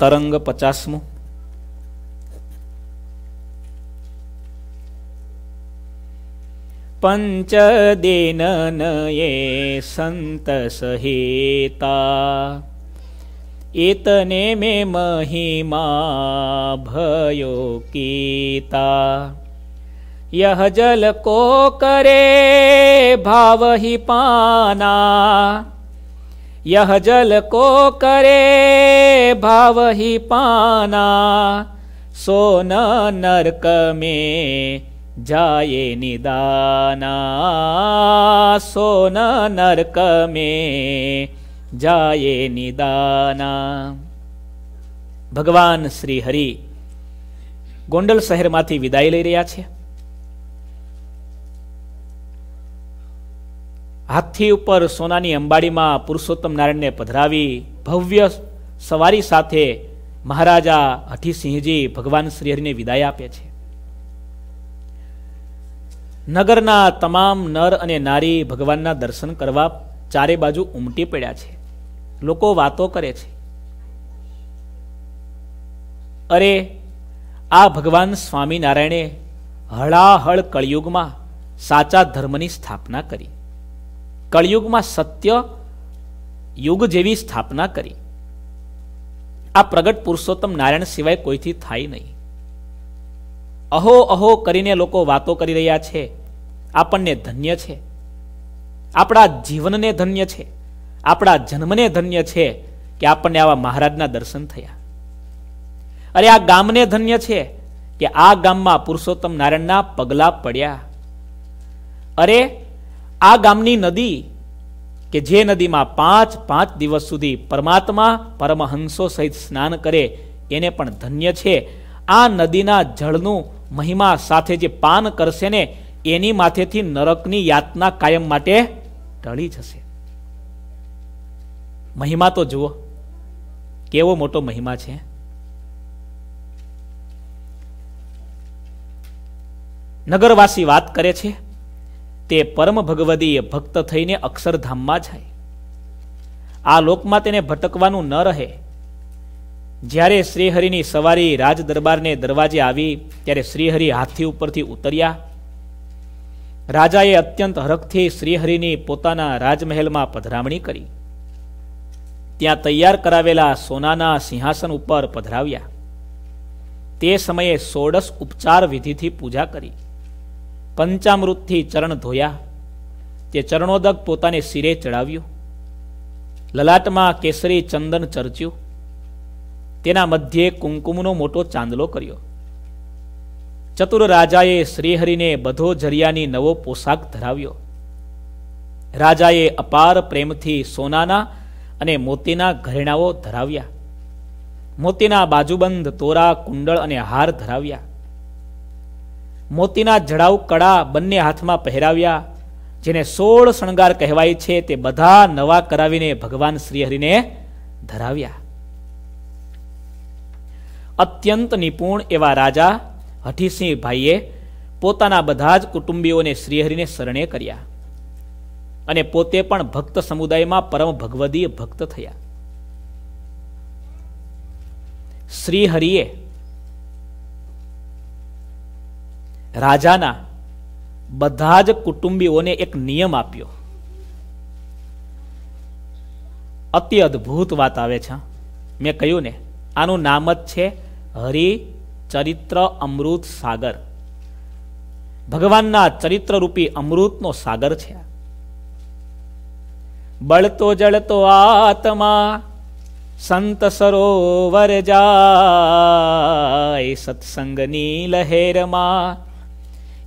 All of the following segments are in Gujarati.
તરંગ પચાસમું પંચદેન નયે સંત સહિતા એતને મે મહિમા ભયો કીતા यह जल को करे भाव ही पाना यह जल को करे भाव ही पाना सोन नरक में जाए निदाना सोन नरक में जाए નિદાના ભગવાન શ્રી હરિ ગોંડલ શહેરમાંથી વિદાય લઈ રહ્યા છે હાથી ઉપર સોનાની અંબાડીમાં પુરુષોત્તમ નારાયણને પધરાવી ભવ્ય સવારી સાથે મહારાજા હઠીસિંહજી ભગવાન શ્રીહરિને વિદાય આપે છે નગરના તમામ નર અને નારી ભગવાનના દર્શન કરવા ચારે બાજુ ઉમટી પડ્યા છે લોકો વાતો કરે છે અરે આ ભગવાન સ્વામિનારાયણે હળાહળ કળિયુગમાં સાચા ધર્મની સ્થાપના કરી કળિયુગમાં સત્ય યુગ જેવી સ્થાપના કરી આ પ્રગટ પુરુષોત્તમ નારાયણ સિવાય કોઈથી થાય નહીં અહો અહો કરીને લોકો વાતો કરી રહ્યા છે આપણને ધન્ય છે આપણા જીવનને ધન્ય છે આપણા જન્મને ધન્ય છે કે આપણને આવા મહારાજના દર્શન થયા અરે આ ગામને ધન્ય છે કે આ ગામમાં પુરુષોત્તમ નારાયણના પગલાં પડ્યા અરે આ ગામની નદી કે જે નદીમાં પાંચ પાંચ દિવસ સુધી પરમાત્મા પરમહંસો સહિત સ્નાન કરે એને પણ ધન્ય છે આ નદીના જળનું મહિમા સાથે જે પાન કરશે ને એની માથેથી નરકની યાતના કાયમ માટે ટળી જશે મહિમા તો જુઓ કેવો મોટો મહિમા છે નગરવાસી વાત કરે છે તે પરમ ભગવદીએ ભક્ત થઈને અક્ષરધામમાં જાય આ લોકમાં તેને ભટકવાનું ન રહે જ્યારે શ્રીહરિની સવારી રાજ દરબારને દરવાજે આવી ત્યારે શ્રીહરિ હાથી ઉપરથી ઉતર્યા રાજાએ અત્યંત હરખથી શ્રીહરિની પોતાના રાજમહેલમાં પધરામણી કરી ત્યાં તૈયાર કરાવેલા સોનાના સિંહાસન ઉપર પધરાવ્યા તે સમયે સોડસ ઉપચાર વિધિથી પૂજા કરી પંચામૃતથી ચરણ ધોયા તે ચરણોદક પોતાને શિરે ચડાવ્યું લલાટમાં કેસરી ચંદન ચર્ચ્યું તેના મધ્યે કુંકુમનો મોટો ચાંદલો કર્યો ચતુર રાજાએ શ્રીહરિને બધો જરિયાની નવો પોશાક ધરાવ્યો રાજાએ અપાર પ્રેમથી સોનાના અને મોતીના ઘરેણાઓ ધરાવ્યા મોતીના બાજુબંધ તોરા કુંડળ અને હાર ધરાવ્યા મોતીના જડાઉ કડા બંને હાથમાં પહેરાવ્યા જેને સોળ શણગાર કહેવાય છે તે બધા નવા કરાવીને ભગવાન શ્રીહરિને ધરાવ્યા અત્યંત નિપુણ એવા રાજા હઠીસિંહભાઈએ પોતાના બધા જ કુટુંબીઓને શ્રીહરિને શરણે કર્યા અને પોતે પણ ભક્ત સમુદાયમાં પરમ ભગવદીય ભક્ત થયા શ્રીહરિએ રાજાના બધા જ કુટુંબીઓને એક નિયમ આપ્યો અતિ અદ્ભુત વાત આવે છે મેં કહ્યું ને આનું નામ જ છે હરિચરિત્ર અમૃત સાગર ભગવાનના ચરિત્રરૂપી અમૃતનો સાગર છે બળતો જળતો આત્મા સંત સરોવર જાય સત્સંગની લહેરમાં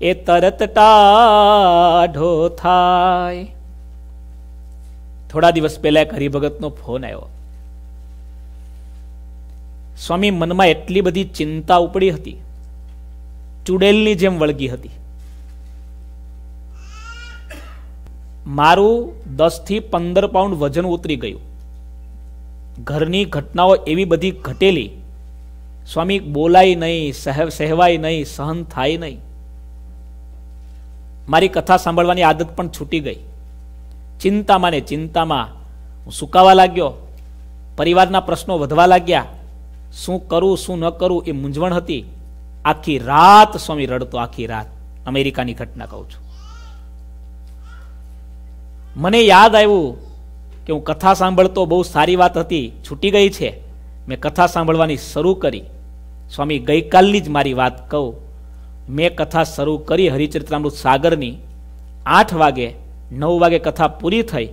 એ તરત ટાઢો થાય થોડા દિવસ પહેલા એક હરિભગતનો ફોન આવ્યો સ્વામી મનમાં એટલી બધી ચિંતા ઉપડી હતી ચુડેલની જેમ વળગી હતી મારું દસથી પંદર પાઉન્ડ વજન ઉતરી ગયું ઘરની ઘટનાઓ એવી બધી ઘટેલી સ્વામી બોલાય નહીં સહેવાય નહીં સહન થાય નહીં મારી કથા સાંભળવાની આદત પણ છૂટી ગઈ ચિંતામાં ને ચિંતામાં હું સુકાવા લાગ્યો પરિવારના પ્રશ્નો વધવા લાગ્યા શું કરું શું ન કરું એ મૂંઝવણ હતી આખી રાત સ્વામી રડતો આખી રાત અમેરિકાની ઘટના કહું છું મને યાદ આવ્યું કે હું કથા સાંભળતો બહુ સારી વાત હતી છૂટી ગઈ છે મેં કથા સાંભળવાની શરૂ કરી સ્વામી ગઈકાલની જ મારી વાત કહું મેં કથા શરૂ કરી હરિચરિત્રામૃત સાગરની આઠ વાગે નવ વાગે કથા પૂરી થઈ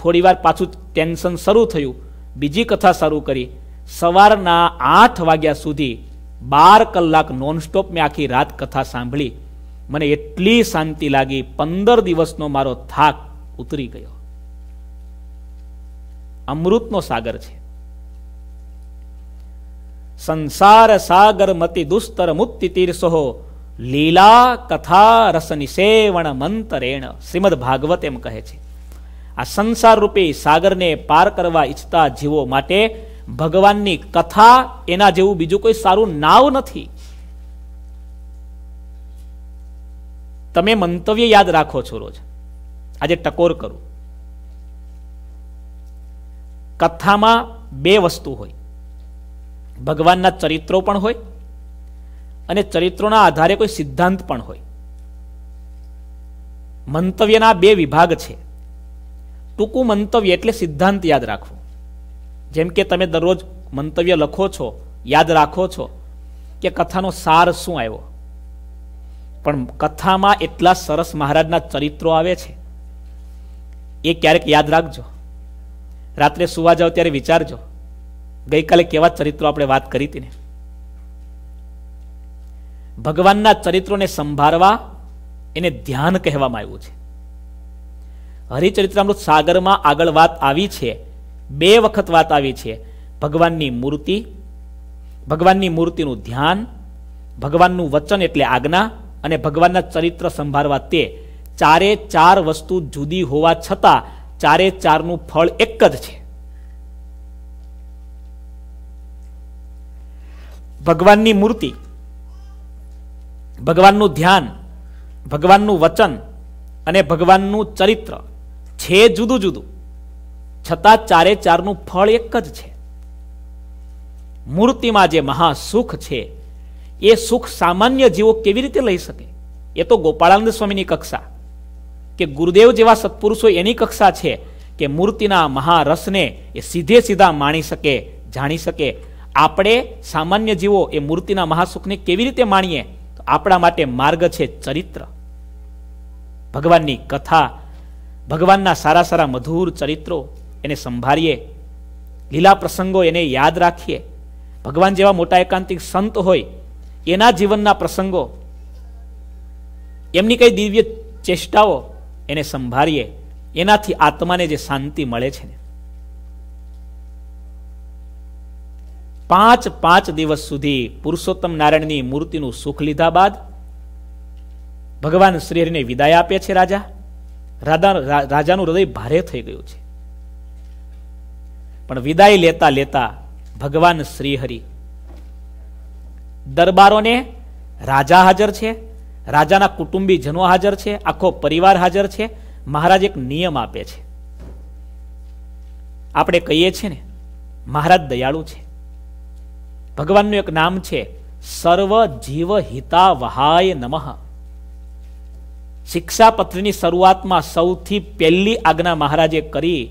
થોડીવાર પાછું ટેન્શન શરૂ થયું બીજી કથા શરૂ કરી સવારના આઠ વાગ્યા સુધી બાર કલાક નોનસ્ટોપ મેં આખી રાત કથા સાંભળી મને એટલી શાંતિ લાગી પંદર દિવસનો મારો થાક ઉતરી ગયો અમૃતનો સાગર છે સંસાર સાગર મતિ દુસ્તર મુક્તિ તીરસો લીલા કથા રસની મંતરેણ શ્રીમદ ભાગવત એમ કહે છે આ સંસાર રૂપી સાગરને પાર કરવા ઈચ્છતા જીવો માટે ભગવાનની કથા એના જેવું બીજું કોઈ સારું નાવ નથી તમે મંતવ્ય યાદ રાખો છો રોજ આજે ટકોર કરું કથામાં બે વસ્તુ હોય ભગવાનના ચરિત્રો પણ હોય અને ચરિત્રોના આધારે કોઈ સિદ્ધાંત પણ હોય મંતવ્યના બે વિભાગ છે ટૂંકું મંતવ્ય એટલે સિદ્ધાંત યાદ રાખવું જેમ કે તમે દરરોજ મંતવ્ય લખો છો યાદ રાખો છો કે કથાનો સાર શું આવ્યો પણ કથામાં એટલા સરસ મહારાજના ચરિત્રો આવે છે એ ક્યારેક યાદ રાખજો રાત્રે સુવા જાઓ ત્યારે વિચારજો ગઈકાલે કેવા ચરિત્રો આપણે વાત કરી હતી ને ભગવાનના ચરિત્રોને સંભાળવા એને ધ્યાન કહેવામાં આવ્યું છે હરિચરિત્રામૃત સાગરમાં આગળ વાત આવી છે બે વખત વાત આવી છે ભગવાનની મૂર્તિ ભગવાનની મૂર્તિનું ધ્યાન ભગવાનનું વચન એટલે આજ્ઞા અને ભગવાનના ચરિત્ર સંભાળવા તે ચારે ચાર વસ્તુ જુદી હોવા છતાં ચારે ચારનું ફળ એક જ છે ભગવાનની મૂર્તિ ભગવાનનું ધ્યાન ભગવાનનું વચન અને ભગવાનનું ચરિત્ર છે જુદું જુદું છતાં ચારે ચારનું ફળ એક જ છે મૂર્તિમાં જે મહાસુખ છે એ સુખ સામાન્ય જીવો કેવી રીતે લઈ શકે એ તો ગોપાળાનંદ સ્વામીની કક્ષા કે ગુરુદેવ જેવા સત્પુરુષો એની કક્ષા છે કે મૂર્તિના મહારસને એ સીધે સીધા માણી શકે જાણી શકે આપણે સામાન્ય જીવો એ મૂર્તિના મહાસુખને કેવી રીતે માણીએ આપણા માટે માર્ગ છે ચરિત્ર ભગવાનની કથા ભગવાનના સારા સારા મધુર ચરિત્રો એને સંભાળીએ લીલા પ્રસંગો એને યાદ રાખીએ ભગવાન જેવા મોટા એકાંતિક સંત હોય એના જીવનના પ્રસંગો એમની કઈ દિવ્ય ચેષ્ટાઓ એને સંભાળીએ એનાથી આત્માને જે શાંતિ મળે છે ને પાંચ પાંચ દિવસ સુધી પુરુષોત્તમ નારાયણની મૂર્તિનું સુખ લીધા બાદ ભગવાન શ્રીહરિને વિદાય આપે છે રાજા રાધા રાજાનું હૃદય ભારે થઈ ગયું છે પણ વિદાય લેતા લેતા ભગવાન શ્રીહરિ દરબારોને રાજા હાજર છે રાજાના કુટુંબીજનો હાજર છે આખો પરિવાર હાજર છે મહારાજ એક નિયમ આપે છે આપણે કહીએ છીએ ને મહારાજ દયાળુ છે ભગવાનનું એક નામ છે સર્વ જીવ હિતાવહાય નમઃ પત્રની શરૂઆતમાં સૌથી પહેલી આજ્ઞા મહારાજે કરી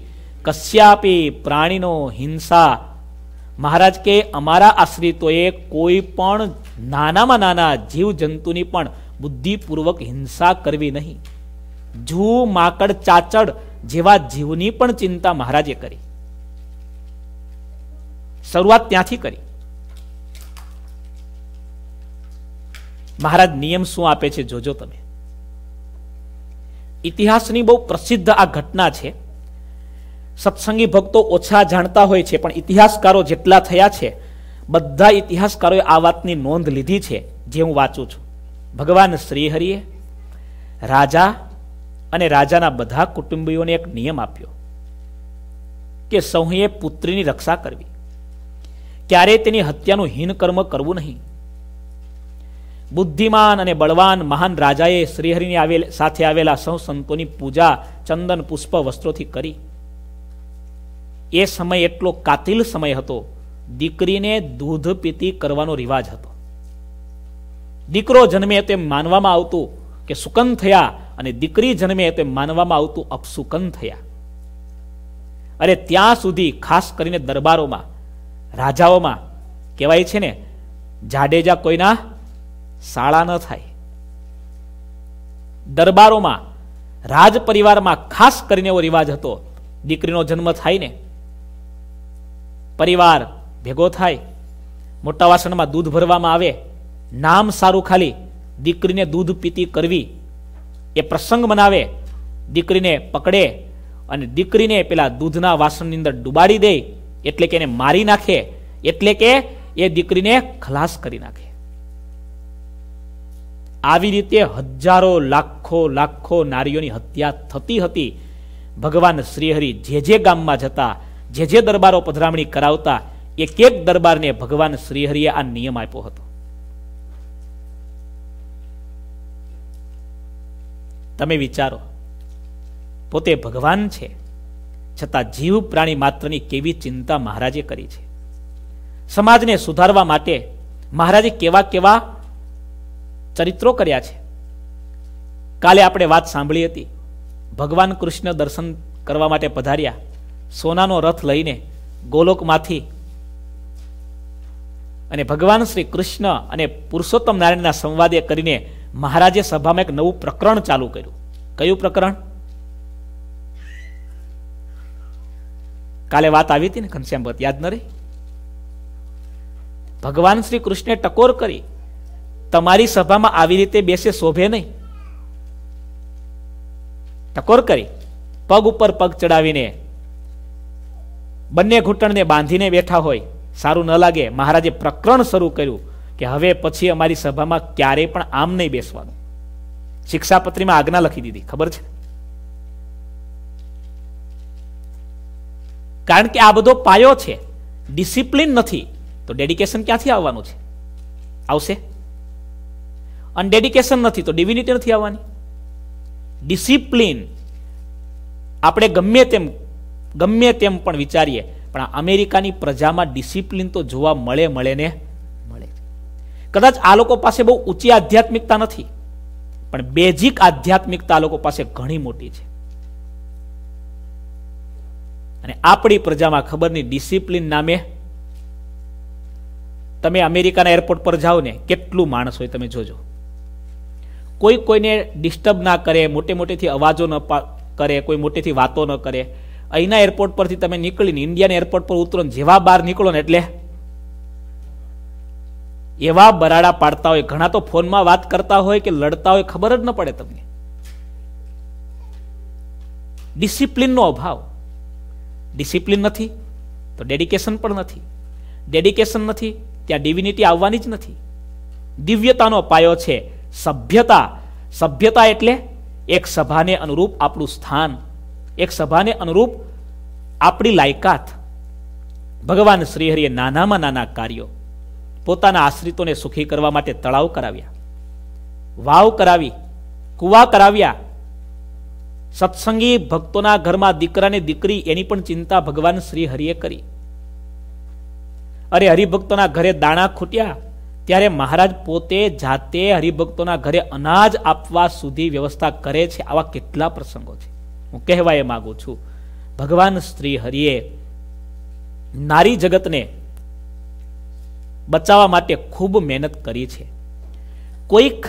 કશ્યાપી પ્રાણીનો હિંસા મહારાજ કે અમારા આશ્રિતોએ કોઈ પણ નાનામાં નાના જીવજંતુની પણ બુદ્ધિપૂર્વક હિંસા કરવી નહીં જૂ માકડ ચાચડ જેવા જીવની પણ ચિંતા મહારાજે કરી શરૂઆત ત્યાંથી કરી મહારાજ નિયમ શું આપે છે જોજો તમે ઇતિહાસની બહુ પ્રસિદ્ધ આ ઘટના છે સત્સંગી ભક્તો ઓછા જાણતા હોય છે પણ ઇતિહાસકારો જેટલા થયા છે બધા ઇતિહાસકારોએ આ વાતની નોંધ લીધી છે જે હું વાંચું છું ભગવાન શ્રીહરિએ રાજા અને રાજાના બધા કુટુંબીઓને એક નિયમ આપ્યો કે સૌએ પુત્રીની રક્ષા કરવી ક્યારેય તેની હત્યાનું હીન કર્મ કરવું નહીં બુદ્ધિમાન અને બળવાન મહાન રાજાએ શ્રીહરિની આવેલ સાથે આવેલા સૌ સંતોની પૂજા ચંદન પુષ્પ વસ્ત્રોથી કરી એ સમય એટલો કાતિલ સમય હતો દીકરીને દૂધ પીતી કરવાનો રિવાજ હતો દીકરો જન્મે તેમ માનવામાં આવતું કે સુકન થયા અને દીકરી જન્મે તેમ માનવામાં આવતું અપસુકન થયા અરે ત્યાં સુધી ખાસ કરીને દરબારોમાં રાજાઓમાં કહેવાય છે ને જાડેજા કોઈના શાળા ન થાય દરબારોમાં રાજ પરિવારમાં ખાસ કરીને એવો રિવાજ હતો દીકરીનો જન્મ થાય ને પરિવાર ભેગો થાય મોટા વાસણમાં દૂધ ભરવામાં આવે નામ સારું ખાલી દીકરીને દૂધ પીતી કરવી એ પ્રસંગ મનાવે દીકરીને પકડે અને દીકરીને પેલા દૂધના વાસણની અંદર ડુબાડી દે એટલે કે એને મારી નાખે એટલે કે એ દીકરીને ખલાસ કરી નાખે આવી રીતે હજારો લાખો લાખો નારીઓની હત્યા થતી હતી ભગવાન શ્રીહરિ જે જે ગામમાં જતા જે જે દરબારો પધરામણી કરાવતા એક એક દરબારને ભગવાન શ્રીહરિએ આ નિયમ આપ્યો હતો તમે વિચારો પોતે ભગવાન છે છતાં જીવ પ્રાણી માત્રની કેવી ચિંતા મહારાજે કરી છે સમાજને સુધારવા માટે મહારાજે કેવા કેવા ચરિત્રો કર્યા છે કાલે આપણે વાત સાંભળી હતી ભગવાન કૃષ્ણ દર્શન કરવા માટે પધાર્યા સોનાનો રથ લઈને ગોલોકમાંથી અને ભગવાન શ્રી કૃષ્ણ અને પુરુષોત્તમ નારાયણના સંવાદે કરીને મહારાજે સભામાં એક નવું પ્રકરણ ચાલુ કર્યું કયું પ્રકરણ કાલે વાત આવી હતી ને ઘનશ્યામ યાદ ન રહી ભગવાન શ્રી કૃષ્ણે ટકોર કરી તમારી સભામાં આવી રીતે બેસે શોભે નહીં ટકોર કરી પગ ઉપર પગ ચડાવીને બંને ઘૂંટણને બાંધીને બેઠા હોય સારું ન લાગે મહારાજે પ્રકરણ શરૂ કર્યું કે હવે પછી અમારી સભામાં ક્યારેય પણ આમ નહીં બેસવાનું શિક્ષાપત્રીમાં આજ્ઞા લખી દીધી ખબર છે કારણ કે આ બધો પાયો છે ડિસિપ્લિન નથી તો ડેડિકેશન ક્યાંથી આવવાનું છે આવશે અનડેડિકેશન નથી તો ડિવિનિટી નથી આવવાની ડિસિપ્લિન આપણે ગમે તેમ ગમે તેમ પણ વિચારીએ પણ અમેરિકાની પ્રજામાં ડિસિપ્લિન તો જોવા મળે મળે ને મળે કદાચ આ લોકો પાસે બહુ ઊંચી આધ્યાત્મિકતા નથી પણ બેઝિક આધ્યાત્મિકતા આ લોકો પાસે ઘણી મોટી છે અને આપણી પ્રજામાં ખબર નહીં ડિસિપ્લિન નામે તમે અમેરિકાના એરપોર્ટ પર જાઓ ને કેટલું માણસ હોય તમે જોજો કોઈ કોઈને ડિસ્ટર્બ ના કરે મોટે મોટેથી અવાજો ન કરે કોઈ મોટેથી વાતો ન કરે અહીંના એરપોર્ટ પરથી તમે નીકળીને ઇન્ડિયાના એરપોર્ટ પર ઉતરો જેવા બહાર નીકળો ને એટલે એવા બરાડા પાડતા હોય ઘણા તો ફોનમાં વાત કરતા હોય કે લડતા હોય ખબર જ ન પડે તમને ડિસિપ્લિનનો અભાવ ડિસિપ્લિન નથી તો ડેડિકેશન પણ નથી ડેડિકેશન નથી ત્યાં ડિવિનિટી આવવાની જ નથી દિવ્યતાનો પાયો છે સભ્યતા સભ્યતા એટલે એક સભાને અનુરૂપ આપણું સ્થાન એક સભાને અનુરૂપ આપણી લાયકાત ભગવાન શ્રીહરિએ નાનામાં નાના કાર્યો પોતાના આશ્રિતોને સુખી કરવા માટે તળાવ કરાવ્યા વાવ કરાવી કુવા કરાવ્યા સત્સંગી ભક્તોના ઘરમાં દીકરાને દીકરી એની પણ ચિંતા ભગવાન શ્રીહરિએ કરી અરે હરિભક્તોના ઘરે દાણા ખૂટ્યા ત્યારે મહારાજ પોતે જાતે હરિભક્તોના ઘરે અનાજ આપવા સુધી વ્યવસ્થા કરે છે આવા કેટલા પ્રસંગો છે હું કહેવા એ માગું છું ભગવાન શ્રી હરિએ નારી જગતને બચાવવા માટે ખૂબ મહેનત કરી છે કોઈક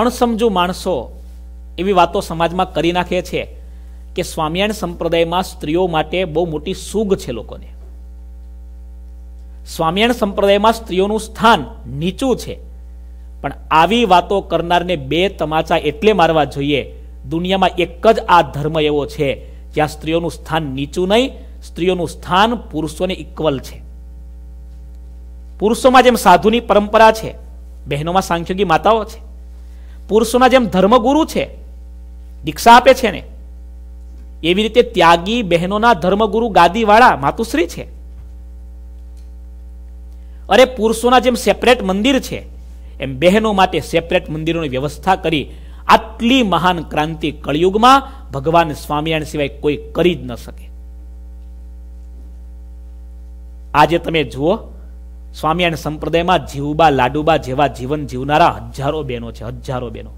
અણસમજુ માણસો એવી વાતો સમાજમાં કરી નાખે છે કે સ્વામિયાણ સંપ્રદાયમાં સ્ત્રીઓ માટે બહુ મોટી સુગ છે લોકોને સ્વામિયાણ સંપ્રદાયમાં સ્ત્રીઓનું સ્થાન નીચું છે પણ આવી વાતો કરનારને બે તમાચા એટલે મારવા જોઈએ દુનિયામાં એક જ આ ધર્મ એવો છે જ્યાં સ્ત્રીઓનું સ્થાન નીચું નહીં સ્ત્રીઓનું સ્થાન પુરુષોને ઇક્વલ છે પુરુષોમાં જેમ સાધુની પરંપરા છે બહેનોમાં સાંખ્યોગી માતાઓ છે પુરુષોના જેમ ધર્મગુરુ છે દીક્ષા આપે છે ને એવી રીતે ત્યાગી બહેનોના ધર્મગુરુ ગાદીવાળા માતુશ્રી છે અરે પુરુષોના જેમ સેપરેટ મંદિર છે એમ બહેનો માટે સેપરેટ મંદિરોની વ્યવસ્થા કરી આટલી મહાન ક્રાંતિ કળિયુગમાં ભગવાન સ્વામિનારાયણ સિવાય કોઈ કરી જ ન શકે આજે તમે જુઓ સ્વામિનારાયણ સંપ્રદાયમાં જીવબા લાડુબા જેવા જીવન જીવનારા હજારો બહેનો છે હજારો બહેનો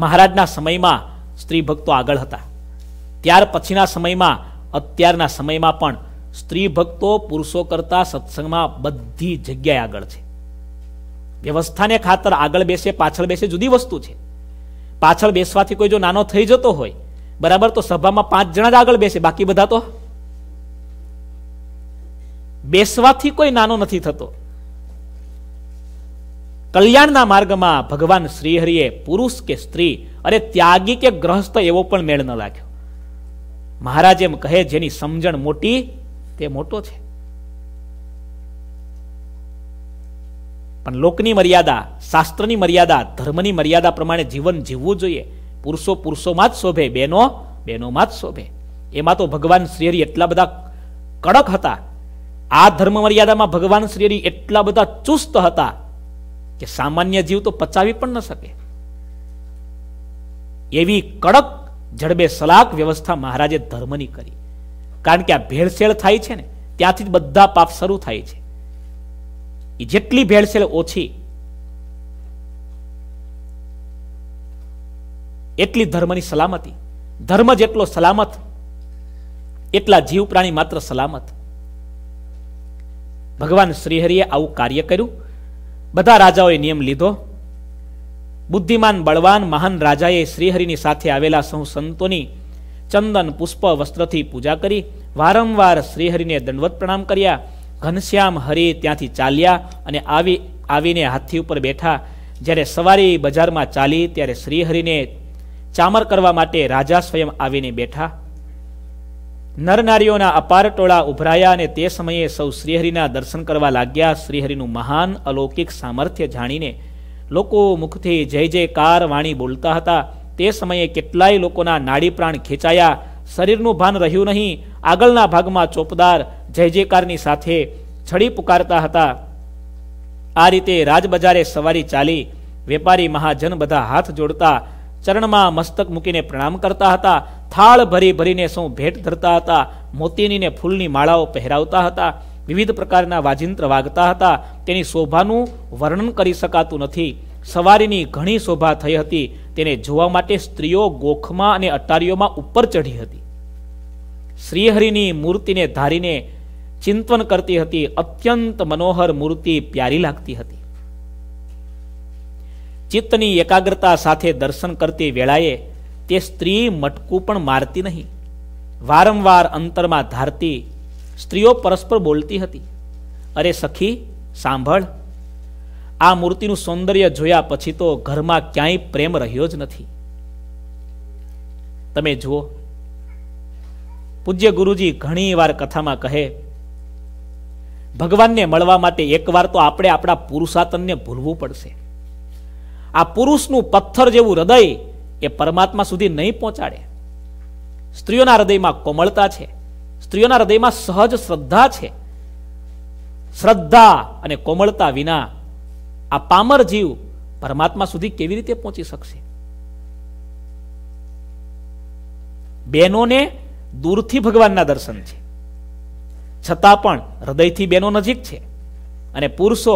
મહારાજના સમયમાં સ્ત્રી ભક્તો આગળ હતા ત્યાર પછીના સમયમાં અત્યારના સમયમાં પણ સ્ત્રી ભક્તો પુરુષો કરતા સત્સંગમાં બધી જગ્યાએ આગળ છે વ્યવસ્થાને ખાતર આગળ બેસે પાછળ બેસે જુદી વસ્તુ છે પાછળ બેસવાથી કોઈ જો નાનો થઈ જતો હોય બરાબર તો સભામાં પાંચ જણા જ આગળ બેસે બાકી બધા તો બેસવાથી કોઈ નાનો નથી થતો કલ્યાણના માર્ગમાં ભગવાન શ્રીહરિએ પુરુષ કે સ્ત્રી અને ત્યાગી કે ગ્રહસ્થ એવો પણ મેળ ન લાગ્યો મહારાજ એમ કહે જેની સમજણ મોટી તે મોટો છે પણ લોકની મર્યાદા શાસ્ત્રની મર્યાદા ધર્મની મર્યાદા પ્રમાણે જીવન જીવવું જોઈએ પુરુષો પુરુષોમાં જ શોભે બહેનો બહેનોમાં જ શોભે એમાં તો ભગવાન શ્રીહરિ એટલા બધા કડક હતા આ ધર્મ મર્યાદામાં ભગવાન શ્રીહરિ એટલા બધા ચુસ્ત હતા કે સામાન્ય જીવ તો પચાવી પણ ન શકે એવી કડક જડબે સલાક વ્યવસ્થા મહારાજે ધર્મની કરી કારણ કે આ ભેળસેળ થાય છે ને ત્યાંથી જ બધા પાપ શરૂ થાય છે જેટલી ભેળસેળ ઓછી એટલી ધર્મની સલામતી ધર્મ જેટલો સલામત એટલા જીવ પ્રાણી માત્ર સલામત ભગવાન શ્રીહરિએ આવું કાર્ય કર્યું બધા રાજાઓએ નિયમ લીધો બુદ્ધિમાન બળવાન મહાન રાજાએ શ્રીહરિની સાથે આવેલા સૌ સંતોની ચંદન પુષ્પ વસ્ત્રથી પૂજા કરી વારંવાર શ્રીહરિને દંડવત પ્રણામ કર્યા ઘનશ્યામ હરિ ત્યાંથી ચાલ્યા અને આવી આવીને હાથી ઉપર બેઠા જ્યારે સવારી બજારમાં ચાલી ત્યારે શ્રીહરિને ચામર કરવા માટે રાજા સ્વયં આવીને બેઠા નરનારીઓના અપાર ટોળા ઉભરાયા અને તે સમયે સૌ શ્રીહરિના દર્શન કરવા લાગ્યા શ્રીહરિનું મહાન અલૌકિક સામર્થ્ય જાણીને લોકો મુખથી જય જયકાર વાણી બોલતા હતા તે સમયે કેટલાય લોકોના નાડી પ્રાણ ખેંચાયા શરીરનું ભાન રહ્યું નહીં આગળના ભાગમાં ચોપદાર જય જયકારની સાથે છડી પુકારતા હતા આ રીતે રાજબજારે સવારી ચાલી વેપારી મહાજન બધા હાથ જોડતા ચરણમાં મસ્તક મૂકીને પ્રણામ કરતા હતા થાળ ભરી ભરીને સૌ ભેટ ધરતા હતા મોતીનીને ફૂલની માળાઓ પહેરાવતા હતા વિવિધ પ્રકારના વાજિંત્ર વાગતા હતા તેની શોભાનું વર્ણન કરી શકાતું નથી સવારીની ઘણી શોભા થઈ હતી તેને જોવા માટે સ્ત્રીઓ ગોખમાં અને અટારીઓમાં ઉપર ચઢી હતી શ્રીહરિની મૂર્તિને ધારીને ચિંતન કરતી હતી અત્યંત મનોહર મૂર્તિ પ્યારી લાગતી હતી ચિત્તની એકાગ્રતા સાથે દર્શન કરતી વેળાએ તે સ્ત્રી મટકું પણ મારતી નહીં વારંવાર અંતરમાં ધારતી સ્ત્રીઓ પરસ્પર બોલતી હતી અરે સખી સાંભળ આ મૂર્તિનું સૌંદર્ય જોયા પછી તો ઘરમાં ક્યાંય પ્રેમ રહ્યો જ નથી તમે જુઓ પૂજ્ય ગુરુજી ઘણી વાર કથામાં કહે ભગવાનને મળવા માટે એકવાર તો આપણે આપણા પુરુષાતનને ભૂલવું પડશે આ પુરુષનું પથ્થર જેવું હૃદય એ પરમાત્મા સુધી નહીં પહોંચાડે સ્ત્રીઓના હૃદયમાં કોમળતા છે સ્ત્રીઓના હૃદયમાં સહજ શ્રદ્ધા છે શ્રદ્ધા અને કોમળતા વિના આ પામર જીવ પરમાત્મા સુધી કેવી રીતે પહોંચી શકશે બહેનોને દૂરથી ભગવાનના દર્શન છે છતાં પણ હૃદયથી બહેનો નજીક છે અને પુરુષો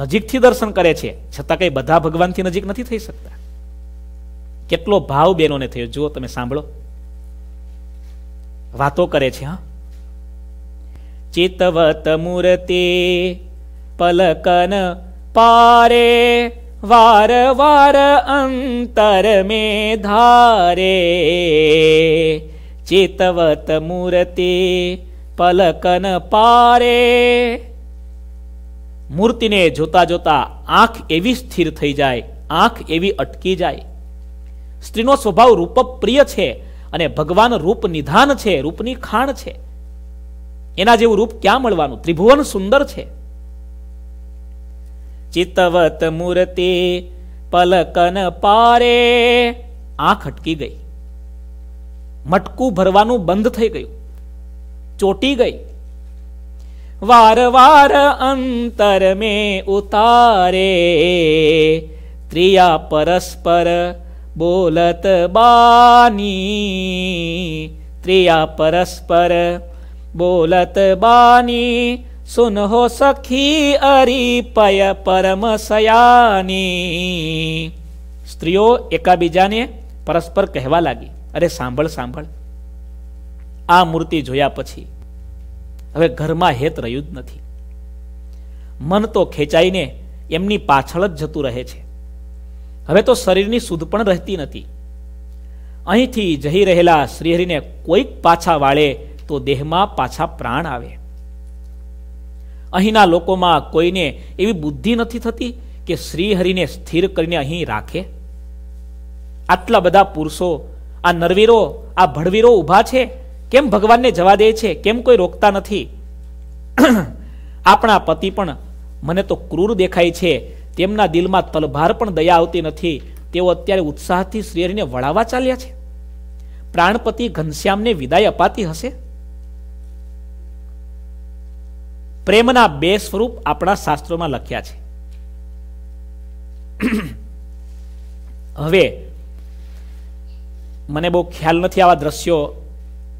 નજીકથી દર્શન કરે છે છતાં કંઈ બધા ભગવાનથી નજીક નથી થઈ શકતા કેટલો ભાવ બહેનોને થયો જુઓ તમે સાંભળો વાતો કરે છે હા ચેતવત મૂર્તિ પલકન પારે વાર વાર અંતર મે ધારે ચેતવત મૂર્તિ પલકન પારે મૂર્તિને જોતા જોતા આંખ એવી સ્થિર થઈ જાય આંખ એવી અટકી જાય સ્ત્રીનો સ્વભાવ રૂપ પ્રિય છે અને ભગવાન રૂપ નિધાન છે રૂપની ખાણ છે એના જેવું રૂપ ક્યાં મળવાનું ત્રિભુવન સુંદર છે ચિતવત મૂર્તિ પલકન પારે આંખ અટકી ગઈ મટકું ભરવાનું બંધ થઈ ગયું ચોટી ગઈ વાર વાર અંતર મેં ઉતારે ત્રિયા પરસ્પર બોલત બાની ત્રિયા પરસ્પર બોલત બાની સુનહો સખી અરી પય પરમ સયાની સ્ત્રીઓ એકાબીજાને પરસ્પર કહેવા લાગી અરે સાંભળ સાંભળ આ મૂર્તિ જોયા પછી હવે ઘરમાં હેત રહ્યું જ નથી મન તો ખેંચાઈને એમની પાછળ જ જતું રહે છે હવે તો શરીરની સુધ પણ રહેતી નથી અહીંથી જઈ રહેલા શ્રીહરિને કોઈક પાછા વાળે તો દેહમાં પાછા પ્રાણ આવે અહીંના લોકોમાં કોઈને એવી બુદ્ધિ નથી થતી કે શ્રીહરિને સ્થિર કરીને અહીં રાખે આટલા બધા પુરુષો આ નરવીરો આ ભળવીરો ઊભા છે કેમ ભગવાનને જવા દે છે કેમ કોઈ રોકતા નથી આપણા પતિ પણ મને તો ક્રૂર દેખાય છે તેમના દિલમાં તલભાર પણ દયા આવતી નથી તેઓ અત્યારે ઉત્સાહથી શ્રીહરિને વળાવવા ચાલ્યા છે પ્રાણપતિ ઘનશ્યામને વિદાય અપાતી હશે પ્રેમના બે સ્વરૂપ આપણા શાસ્ત્રોમાં લખ્યા છે હવે મને બહુ ખ્યાલ નથી આવા દ્રશ્યો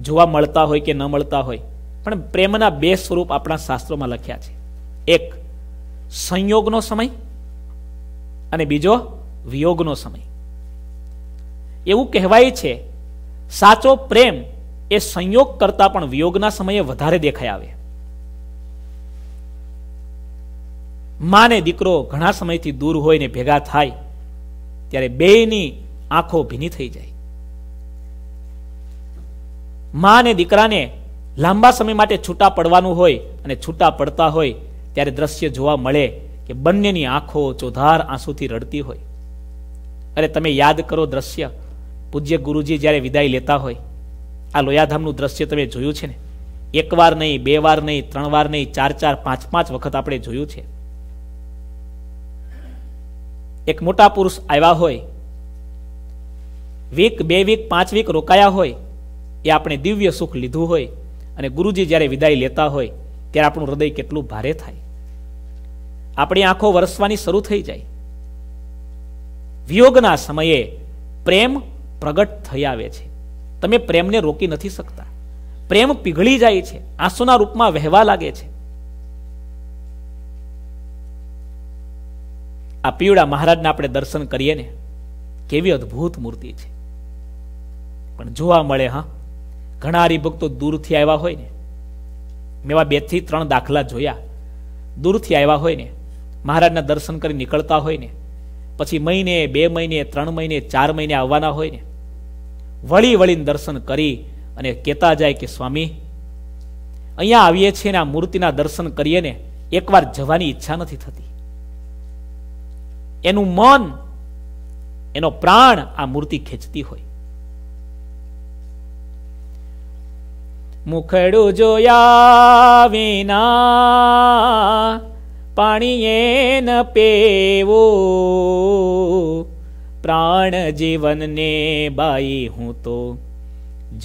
જોવા મળતા હોય કે ન મળતા હોય પણ પ્રેમના બે સ્વરૂપ આપણા શાસ્ત્રોમાં લખ્યા છે એક સંયોગનો સમય અને બીજો વિયોગનો સમય એવું કહેવાય છે સાચો પ્રેમ એ સંયોગ કરતાં પણ વિયોગના સમયે વધારે દેખાઈ આવે માને દીકરો ઘણા સમયથી દૂર હોય ને ભેગા થાય ત્યારે બેયની આંખો ભીની થઈ જાય મા અને દીકરાને લાંબા સમય માટે છૂટા પડવાનું હોય અને છૂટા પડતા હોય ત્યારે દ્રશ્ય જોવા મળે કે બંનેની આંખો ચોધાર આંસુથી રડતી હોય અરે તમે યાદ કરો દ્રશ્ય પૂજ્ય ગુરુજી જ્યારે વિદાય લેતા હોય આ લોયાધામનું દ્રશ્ય તમે જોયું છે ને એકવાર નહીં બે વાર નહીં ત્રણ વાર નહીં ચાર ચાર પાંચ પાંચ વખત આપણે જોયું છે એક મોટા પુરુષ આવ્યા હોય વીક બે વીક પાંચ વીક રોકાયા હોય એ આપણે દિવ્ય સુખ લીધું હોય અને ગુરુજી જ્યારે વિદાય લેતા હોય ત્યારે આપણું હૃદય કેટલું ભારે થાય આપણી આંખો વરસવાની શરૂ થઈ જાય વિયોગના સમયે પ્રેમ પ્રગટ થઈ આવે છે તમે પ્રેમને રોકી નથી શકતા પ્રેમ પીઘળી જાય છે આંસુના રૂપમાં વહેવા લાગે છે આ પીવડા મહારાજના આપણે દર્શન કરીએ ને કેવી અદ્ભુત મૂર્તિ છે પણ જોવા મળે હા ઘણા હરિભક્તો દૂરથી આવ્યા હોય ને મેં બે થી ત્રણ દાખલા જોયા દૂરથી આવ્યા હોય ને મહારાજના દર્શન કરી નીકળતા હોય ને પછી મહિને બે મહિને ત્રણ મહિને ચાર મહિને આવવાના હોય ને વળી વળીને દર્શન કરી અને કહેતા જાય કે સ્વામી અહીંયા આવીએ છીએ ને આ મૂર્તિના દર્શન કરીએ ને એકવાર જવાની ઈચ્છા નથી થતી એનું મન એનો પ્રાણ આ મૂર્તિ ખેંચતી હોય મુખડું જોયા વિના પાણી ન પેવો પ્રાણ જીવનને બાઈ હું તો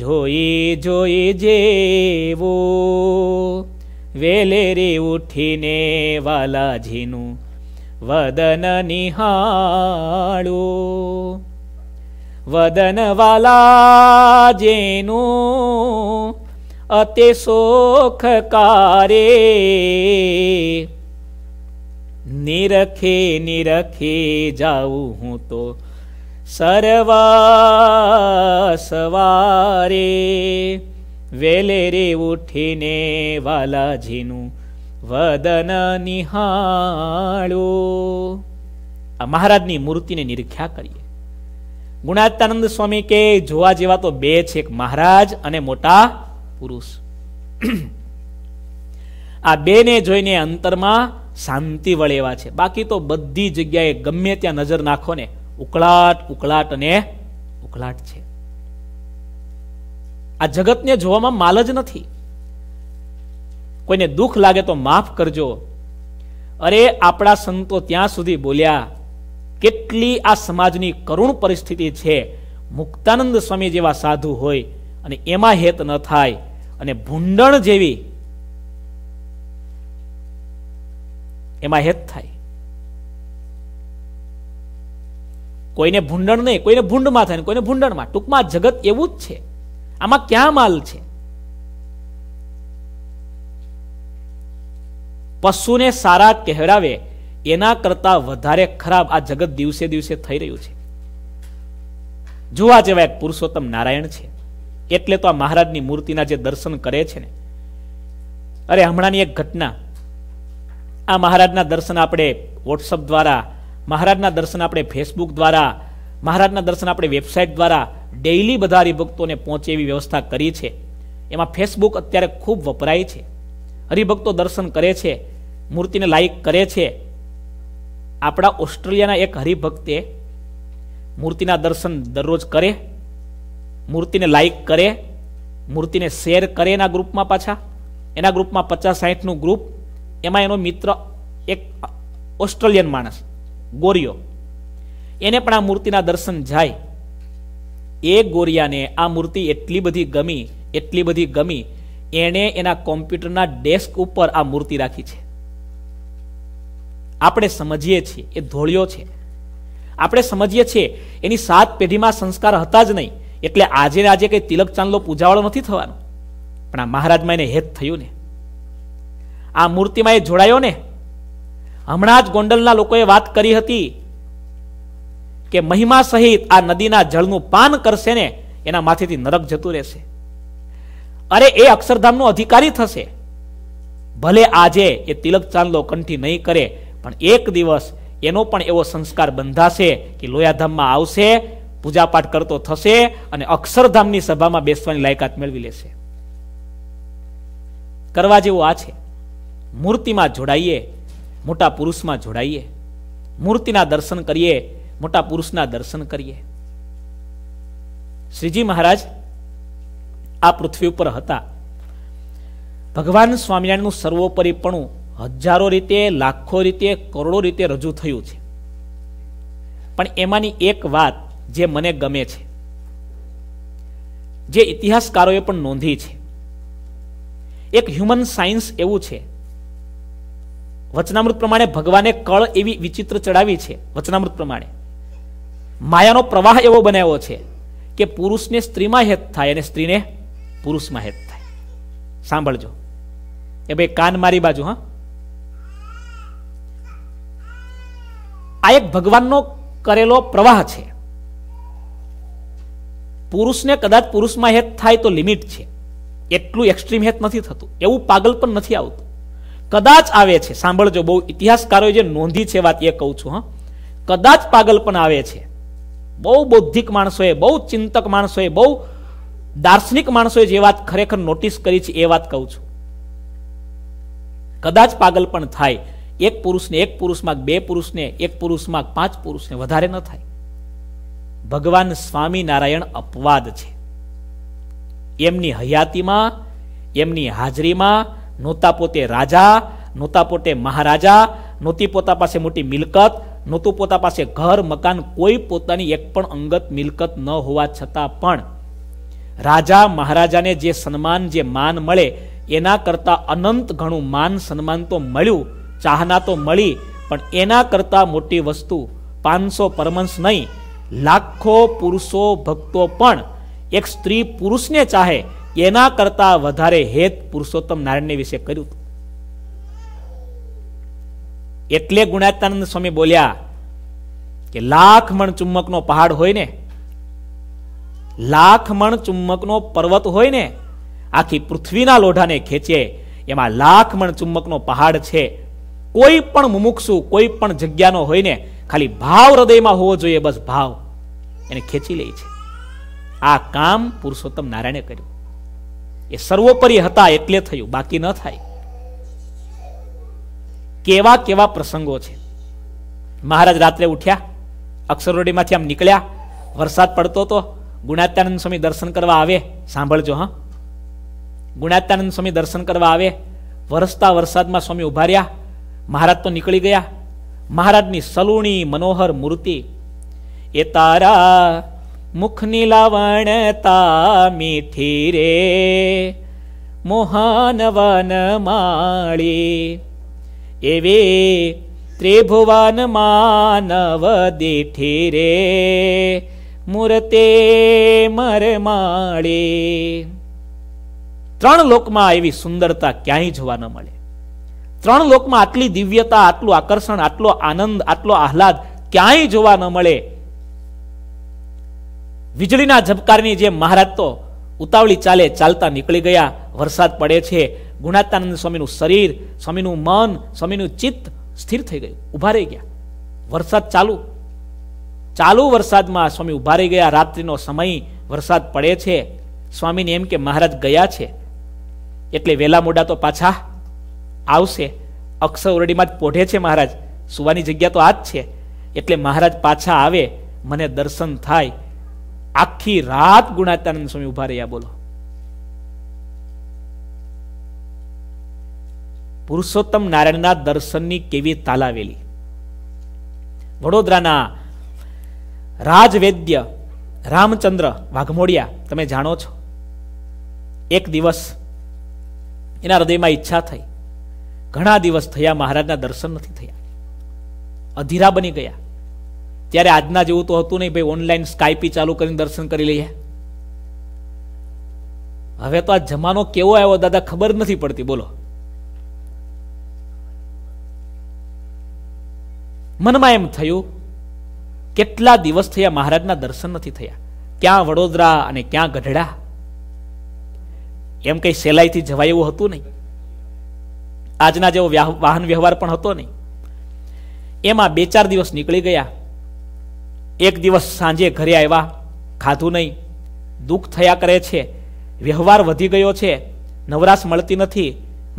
જોઈ જોઈ જેવો વેલે રે ઉઠીને વાલાજીનું વદન નિહાળું વદનવાલા જેનું અતિ શોખ કારે નિરખે નિરખે જાઉં હું તો સર્વ સવારે વેલે રે ઉઠીને વાલાજીનું વદન નિહાળો આ મહારાજની મૂર્તિને નિરીક્ષા કરીએ ગુણાતાનંદ સ્વામી કે જોવા જેવા તો બે છે એક મહારાજ અને મોટા પુરુષ આ બેને જોઈને અંતરમાં શાંતિ વળે એવા છે બાકી તો બધી જગ્યાએ ગમે ત્યાં નજર નાખો ને ઉકળાટ ઉકળાટ અને ઉકળાટ છે આ જગતને જોવામાં માલ જ નથી કોઈને દુઃખ લાગે તો માફ કરજો અરે આપણા સંતો ત્યાં સુધી બોલ્યા કેટલી આ સમાજની કરુણ પરિસ્થિતિ છે મુક્તાનંદ સ્વામી જેવા સાધુ હોય અને એમાં હેત ન થાય અને ભૂંડણ જેવી એમાં હેત થાય કોઈને ભૂંડણ નહીં કોઈને ભૂંડમાં થાય કોઈને ભૂંડણમાં ટૂંકમાં જગત એવું જ છે આમાં ક્યાં માલ છે પશુને સારા કહેવડાવે એના કરતા વધારે ખરાબ આ જગત દિવસે દિવસે થઈ રહ્યું છે જોવા જેવા એક પુરુષોત્તમ નારાયણ છે એટલે તો આ મહારાજની મૂર્તિના જે દર્શન કરે છે ને અરે હમણાંની એક ઘટના આ મહારાજના દર્શન આપણે વોટ્સઅપ દ્વારા મહારાજના દર્શન આપણે ફેસબુક દ્વારા મહારાજના દર્શન આપણે વેબસાઇટ દ્વારા ડેઇલી બધા હરિભક્તોને પહોંચે એવી વ્યવસ્થા કરી છે એમાં ફેસબુક અત્યારે ખૂબ વપરાય છે હરિભક્તો દર્શન કરે છે મૂર્તિને લાઈક કરે છે આપણા ઓસ્ટ્રેલિયાના એક હરિભક્તે મૂર્તિના દર્શન દરરોજ કરે મૂર્તિને લાઈક કરે મૂર્તિને શેર કરે એના ગ્રુપમાં પાછા એના ગ્રુપમાં પચાસ સાઠનું ગ્રુપ એમાં એનો મિત્ર એક ઓસ્ટ્રેલિયન માણસ ગોરિયો એને પણ આ મૂર્તિના દર્શન જાય એ ગોરિયાને આ મૂર્તિ એટલી બધી ગમી એટલી બધી ગમી એણે એના કોમ્પ્યુટરના ડેસ્ક ઉપર આ મૂર્તિ રાખી છે આપણે સમજીએ છીએ એ ધોળિયો છે આપણે સમજીએ છીએ એની સાત પેઢીમાં સંસ્કાર હતા જ નહીં એટલે આજે ને આજે કંઈ તિલક ચાંદલો પૂજાવાળો નથી થવાનો પણ આ મહારાજમાં એને હેત થયું ને આ મૂર્તિમાં એ જોડાયો ને હમણાં જ ગોંડલના લોકોએ વાત કરી હતી કે મહિમા સહિત આ નદીના જળનું પાન કરશે ને એના માથેથી નરક જતું રહેશે અરે એ અક્ષરધામનો અધિકારી થશે ભલે આજે એ તિલક ચાંદલો કંઠી નહીં કરે પણ એક દિવસ એનો પણ એવો સંસ્કાર બંધાશે કે લોયાધામમાં આવશે પૂજાપાઠ કરતો થશે અને અક્ષરધામની સભામાં બેસવાની લાયકાત મેળવી લેશે કરવા જેવું આ છે મૂર્તિમાં જોડાઈએ મોટા પુરુષમાં જોડાઈએ મૂર્તિના દર્શન કરીએ મોટા પુરુષના દર્શન કરીએ શ્રીજી મહારાજ આ પૃથ્વી ઉપર હતા ભગવાન સ્વામિનારાયણનું સર્વોપરીપણું હજારો રીતે લાખો રીતે કરોડો રીતે રજૂ થયું છે પણ એમાંની એક વાત જે મને ગમે છે જે ઇતિહાસકારોએ પણ નોંધી છે એક હ્યુમન સાયન્સ એવું છે વચનામૃત પ્રમાણે ભગવાને કળ એવી વિચિત્ર ચડાવી છે વચનામૃત પ્રમાણે માયાનો પ્રવાહ એવો બનાવ્યો છે કે પુરુષને સ્ત્રીમાં હેત થાય અને સ્ત્રીને પુરુષમાં હેત થાય સાંભળજો એ ભાઈ કાન મારી બાજુ હા આ એક ભગવાનનો કરેલો પ્રવાહ છે પુરુષને કદાચ પુરુષમાં હેત થાય તો લિમિટ છે એટલું એક્સ્ટ્રીમ હેત નથી થતું એવું પાગલ પણ નથી આવતું કદાચ આવે છે સાંભળજો બહુ ઇતિહાસકારો જે નોંધી છે વાત એ કહું છું હા કદાચ પાગલ પણ આવે છે બહુ બૌદ્ધિક માણસોએ બહુ ચિંતક માણસોએ બહુ દાર્શનિક માણસોએ જે વાત ખરેખર નોટિસ કરી છે એ વાત કહું છું કદાચ પાગલ પણ થાય એક પુરુષને એક પુરુષમાં બે પુરુષને એક પુરુષમાં પાંચ પુરુષને વધારે ન થાય ભગવાન સ્વામિનારાયણ અપવાદ છે એમની હયાતીમાં એમની હાજરીમાં નહોતા પોતે રાજા નહોતા પોતે મહારાજા નોતી પોતા પાસે મોટી મિલકત નહોતું પોતા પાસે ઘર મકાન કોઈ પોતાની એક પણ અંગત મિલકત ન હોવા છતાં પણ રાજા મહારાજાને જે સન્માન જે માન મળે એના કરતાં અનંત ઘણું માન સન્માન તો મળ્યું ચાહના તો મળી પણ એના કરતાં મોટી વસ્તુ પાંચસો પરમંશ નહીં લાખો પુરુષો ભક્તો પણ એક સ્ત્રી પુરુષને ચાહે એના કરતાં વધારે હેત પુરુષોત્તમ નારાયણ વિશે કર્યું એટલે ગુણાતાનંદ સ્વામી બોલ્યા કે લાખ મણ ચુંબકનો પહાડ હોય ને લાખ મણ ચુંબકનો પર્વત હોય ને આખી પૃથ્વીના લોઢાને ખેંચે એમાં લાખ મણ ચુંબકનો પહાડ છે કોઈ પણ મુમુક્ષુ કોઈ પણ જગ્યાનો હોય ને ખાલી ભાવ હૃદયમાં હોવો જોઈએ બસ ભાવ એને ખેંચી લે છે આ કામ પુરુષોત્તમ નારાયણે કર્યું એ સર્વોપરી હતા એટલે થયું બાકી ન થાય કેવા કેવા પ્રસંગો છે મહારાજ રાત્રે ઉઠ્યા અક્ષરોડીમાંથી આમ નીકળ્યા વરસાદ પડતો હતો ગુણાત્યાનંદ સ્વામી દર્શન કરવા આવે સાંભળજો હા ગુણાત્યાનંદ સ્વામી દર્શન કરવા આવે વરસતા વરસાદમાં સ્વામી ઉભા રહ્યા મહારાજ તો નીકળી ગયા મહારાજની સલુણી મનોહર મૂર્તિ એ તારા મુખની લાવણતા મીઠી રે મોહન વન માળી એવી ત્રિભુવન માનવ દીઠી રે મૂર્તે મરમાળે ત્રણ લોકમાં એવી સુંદરતા ક્યાંય જોવા ન મળે ત્રણ લોકમાં આટલી દિવ્યતા આટલું આકર્ષણ આટલો આનંદ આટલો આહલાદ ક્યાંય જોવા ન મળે વીજળીના ઝબકારની જે મહારાજ તો ઉતાવળી ચાલે ચાલતા નીકળી ગયા વરસાદ પડે છે ગુણાતાનંદ સ્વામીનું શરીર સ્વામીનું મન સ્વામીનું ચિત્ત સ્થિર થઈ ગયું ઉભા રહી ગયા વરસાદ ચાલુ ચાલુ વરસાદમાં સ્વામી ઉભા રહી ગયા રાત્રિનો સમય વરસાદ પડે છે સ્વામીને એમ કે મહારાજ ગયા છે એટલે વેલા મોડા તો પાછા આવશે અક્ષર જ પોઢે છે મહારાજ સુવાની જગ્યા તો આ જ છે એટલે મહારાજ પાછા આવે મને દર્શન થાય આખી રાત ગુણાતાનંદ સ્વામી ઉભા રહ્યા બોલો પુરુષોત્તમ નારાયણના દર્શનની કેવી તાલાવેલી વડોદરાના રાજવેદ્ય રામચંદ્ર વાઘમોડિયા તમે જાણો છો એક દિવસ એના હૃદયમાં ઈચ્છા થઈ ઘણા દિવસ થયા મહારાજના દર્શન નથી થયા અધીરા બની ગયા ત્યારે આજના જેવું તો હતું નહીં ભાઈ ઓનલાઈન સ્કાઈપી ચાલુ કરીને દર્શન કરી લઈએ હવે તો આ જમાનો કેવો આવ્યો દાદા ખબર નથી પડતી બોલો મનમાં એમ થયું કેટલા દિવસ થયા મહારાજના દર્શન નથી થયા ક્યાં વડોદરા અને ક્યાં ગઢડા એમ કંઈ સહેલાઈથી જવાય એવું હતું નહીં આજના જેવો વાહન વ્યવહાર પણ હતો નહીં એમાં બે ચાર દિવસ નીકળી ગયા એક દિવસ સાંજે ઘરે આવ્યા ખાધું નહીં દુઃખ થયા કરે છે વ્યવહાર વધી ગયો છે નવરાશ મળતી નથી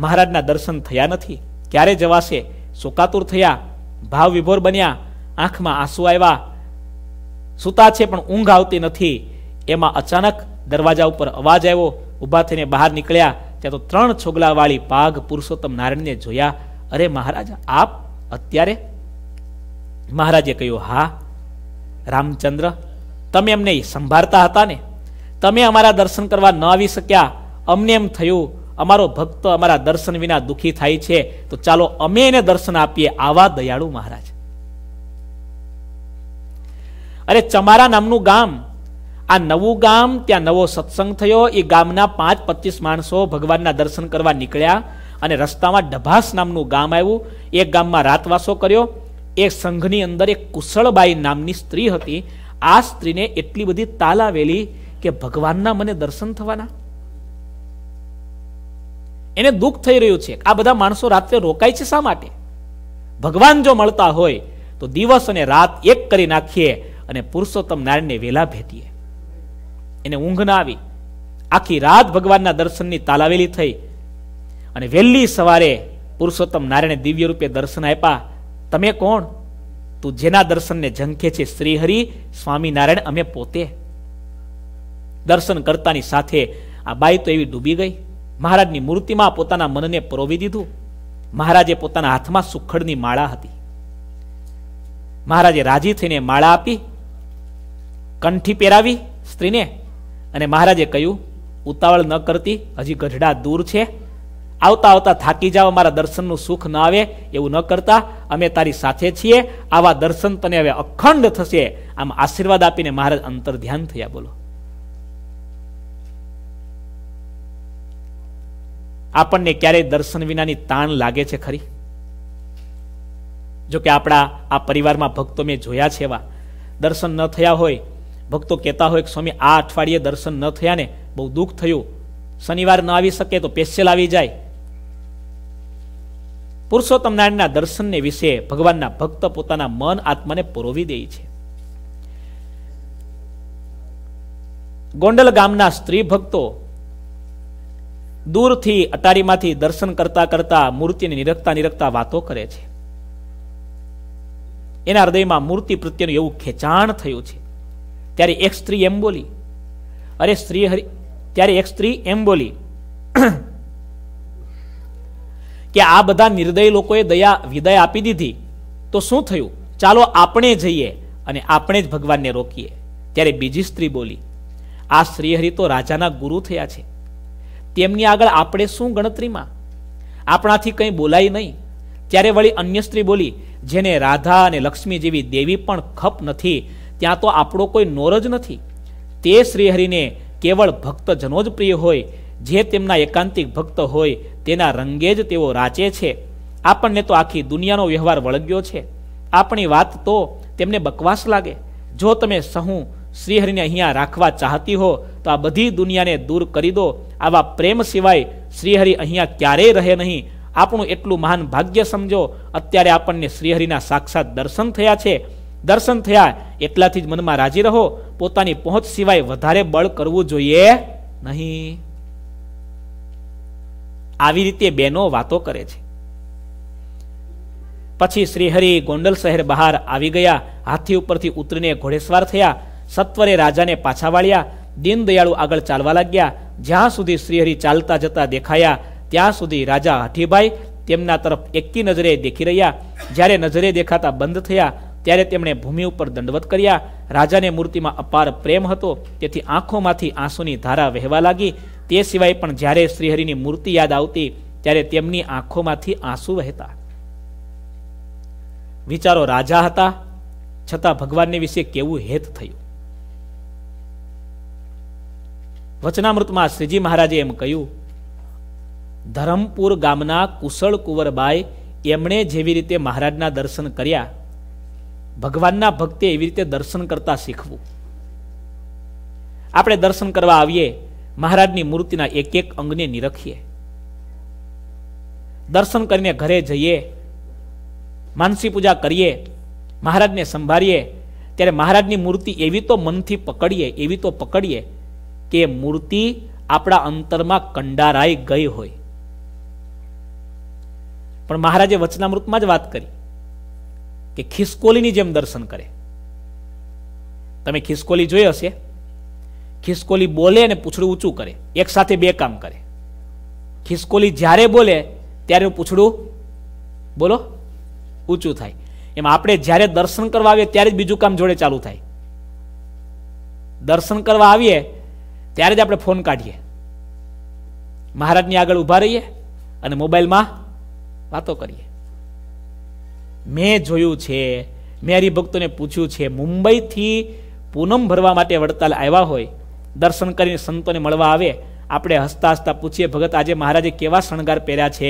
મહારાજના દર્શન થયા નથી ક્યારે જવાશે શોકાતુર થયા ભાવ વિભોર બન્યા આંખમાં આંસુ આવ્યા સૂતા છે પણ ઊંઘ આવતી નથી એમાં અચાનક દરવાજા ઉપર અવાજ આવ્યો ઊભા થઈને બહાર નીકળ્યા ત્યાં તો ત્રણ છોગલાવાળી પાઘ પુરુષોત્તમ નારાયણને જોયા અરે મહારાજ આપ અત્યારે મહારાજે કહ્યું હા રામચંદ્ર તમે અમને સંભાળતા હતા ને તમે અમારા દર્શન કરવા ન આવી શક્યા અમને એમ થયું અમારો ભક્ત અમારા દર્શન વિના દુઃખી થાય છે તો ચાલો અમે એને દર્શન આપીએ આવા દયાળુ મહારાજ અરે ચમારા નામનું ગામ આ નવું ગામ ત્યાં નવો સત્સંગ થયો એ ગામના પાંચ પચીસ માણસો ભગવાનના દર્શન કરવા નીકળ્યા અને રસ્તામાં ડભાસ નામનું ગામ આવ્યું એ ગામમાં રાતવાસો કર્યો એ સંઘની અંદર એક કુશળબાઈ નામની સ્ત્રી હતી આ સ્ત્રીને એટલી બધી તાલાવેલી કે ભગવાનના મને દર્શન થવાના એને દુઃખ થઈ રહ્યું છે આ બધા માણસો રાત્રે રોકાય છે શા માટે ભગવાન જો મળતા હોય તો દિવસ અને રાત એક કરી નાખીએ અને પુરુષોત્તમ નારાયણને વેલા ભેટીએ એને ઊંઘ ના આવી આખી રાત ભગવાનના દર્શનની તાલાવેલી થઈ અને વહેલી સવારે પુરુષોત્તમ નારાયણે દિવ્ય રૂપે દર્શન આપ્યા તમે કોણ તું જેના દર્શનને ઝંખે છે શ્રીહરિ સ્વામિનારાયણ અમે પોતે દર્શન કરતાની સાથે આ બાઈ તો એવી ડૂબી ગઈ મહારાજની મૂર્તિમાં પોતાના મનને પરોવી દીધું મહારાજે પોતાના હાથમાં સુખડની માળા હતી મહારાજે રાજી થઈને માળા આપી કંઠી પહેરાવી સ્ત્રીને અને મહારાજે કહ્યું ઉતાવળ ન કરતી હજી ગઢડા દૂર છે આવતા આવતા થાકી જાવ મારા દર્શનનું સુખ ન આવે એવું ન કરતા અમે તારી સાથે છીએ આવા દર્શન તને હવે અખંડ થશે આમ આશીર્વાદ આપીને મહારાજ અંતર ધ્યાન થયા બોલો આપણને ક્યારેય દર્શન વિનાની તાણ લાગે છે ખરી જો કે આપણા આ પરિવારમાં ભક્તો મેં જોયા છે એવા દર્શન ન થયા હોય ભક્તો કહેતા હોય કે સ્વામી આ અઠવાડિયે દર્શન ન થયા ને બહુ દુઃખ થયું શનિવાર ન આવી શકે તો પેશિયલ આવી જાય પુરુષોત્તમ નારાયણના દર્શનને વિશે ભગવાનના ભક્ત પોતાના મન આત્માને પરોવી દે છે ગોંડલ ગામના સ્ત્રી ભક્તો દૂરથી અટારીમાંથી દર્શન કરતા કરતા મૂર્તિને નિરખતા નિરખતા વાતો કરે છે એના હૃદયમાં મૂર્તિ પ્રત્યેનું એવું ખેંચાણ થયું છે ત્યારે એક સ્ત્રી એમ બોલી અરે સ્ત્રી હરિ ત્યારે એક સ્ત્રી એમ બોલી કે આ બધા નિર્દય લોકોએ દયા વિદાય આપી દીધી તો શું થયું ચાલો આપણે જઈએ અને આપણે જ ભગવાનને રોકીએ ત્યારે બીજી સ્ત્રી બોલી આ શ્રીહરિ તો રાજાના ગુરુ થયા છે તેમની આગળ આપણે શું ગણતરીમાં આપણાથી કંઈ બોલાય નહીં ત્યારે વળી અન્ય સ્ત્રી બોલી જેને રાધા અને લક્ષ્મી જેવી દેવી પણ ખપ નથી ત્યાં તો આપણો કોઈ નોર જ નથી તે શ્રીહરિને કેવળ ભક્તજનો જ પ્રિય હોય જે તેમના એકાંતિક ભક્ત હોય તેના રંગે જ તેઓ રાચે છે આપણને તો આખી દુનિયાનો વ્યવહાર વળગ્યો છે આપણી વાત તો તેમને બકવાસ લાગે જો તમે સહુ શ્રીહરિને અહીંયા રાખવા ચાહતી હો તો આ બધી દુનિયાને દૂર કરી દો આવા પ્રેમ સિવાય શ્રીહરિ અહીંયા ક્યારેય રહે નહીં આપણું એટલું મહાન ભાગ્ય સમજો અત્યારે આપણને શ્રીહરિના સાક્ષાત દર્શન થયા છે દર્શન થયા એટલાથી જ મનમાં રાજી રહો પોતાની પહોંચ સિવાય વધારે બળ કરવું જોઈએ નહીં આવી રીતે બેનો વાતો કરે છે પછી શ્રીહરિ ગોંડલ શહેર બહાર આવી ગયા હાથી ઉપરથી ઉતરીને ઘોડેસવાર થયા સત્વરે રાજાને પાછા વાળ્યા દીનદયાળુ આગળ ચાલવા લાગ્યા જ્યાં સુધી શ્રીહરિ ચાલતા જતા દેખાયા ત્યાં સુધી રાજા હઠીભાઈ તેમના તરફ એકી નજરે દેખી રહ્યા જ્યારે નજરે દેખાતા બંધ થયા ત્યારે તેમણે ભૂમિ ઉપર દંડવત કર્યા રાજાને મૂર્તિમાં અપાર પ્રેમ હતો તેથી આંખોમાંથી આંસુની ધારા વહેવા લાગી તે સિવાય પણ જ્યારે શ્રીહરિની મૂર્તિ યાદ આવતી ત્યારે તેમની આંખોમાંથી આંસુ વહેતા વિચારો રાજા હતા છતાં ભગવાનને વિશે કેવું હેત થયું વચનામૃતમાં શ્રીજી મહારાજે એમ કહ્યું ધરમપુર ગામના કુશળ કુંવરબાઈ એમણે જેવી રીતે મહારાજના દર્શન કર્યા ભગવાનના ભક્તે એવી રીતે દર્શન કરતા શીખવું આપણે દર્શન કરવા આવીએ મહારાજની મૂર્તિના એક એક અંગને નિરખીએ દર્શન કરીને ઘરે જઈએ માનસી પૂજા કરીએ મહારાજને સંભાળીએ ત્યારે મહારાજની મૂર્તિ એવી તો મનથી પકડીએ એવી તો પકડીએ કે મૂર્તિ આપણા અંતરમાં કંડારાઈ ગઈ હોય પણ મહારાજે વચનામૃતમાં જ વાત કરી કે ખિસકોલીની જેમ દર્શન કરે તમે ખિસકોલી જોઈ હશે ખિસકોલી બોલે અને પૂછડું ઊંચું કરે એક સાથે બે કામ કરે ખિસકોલી જ્યારે બોલે ત્યારે પૂછડું બોલો ઊંચું થાય એમ આપણે જ્યારે દર્શન કરવા આવીએ ત્યારે જ બીજું કામ જોડે ચાલુ થાય દર્શન કરવા આવીએ ત્યારે જ આપણે ફોન કાઢીએ મહારાજની આગળ ઊભા રહીએ અને મોબાઈલમાં વાતો કરીએ મેં જોયું છે મેં હરિભક્તોને પૂછ્યું છે મુંબઈથી પૂનમ ભરવા માટે વડતાલ આવ્યા હોય દર્શન કરીને સંતોને મળવા આવે આપણે હસતા હસતા પૂછીએ ભગત આજે મહારાજે કેવા શણગાર પહેર્યા છે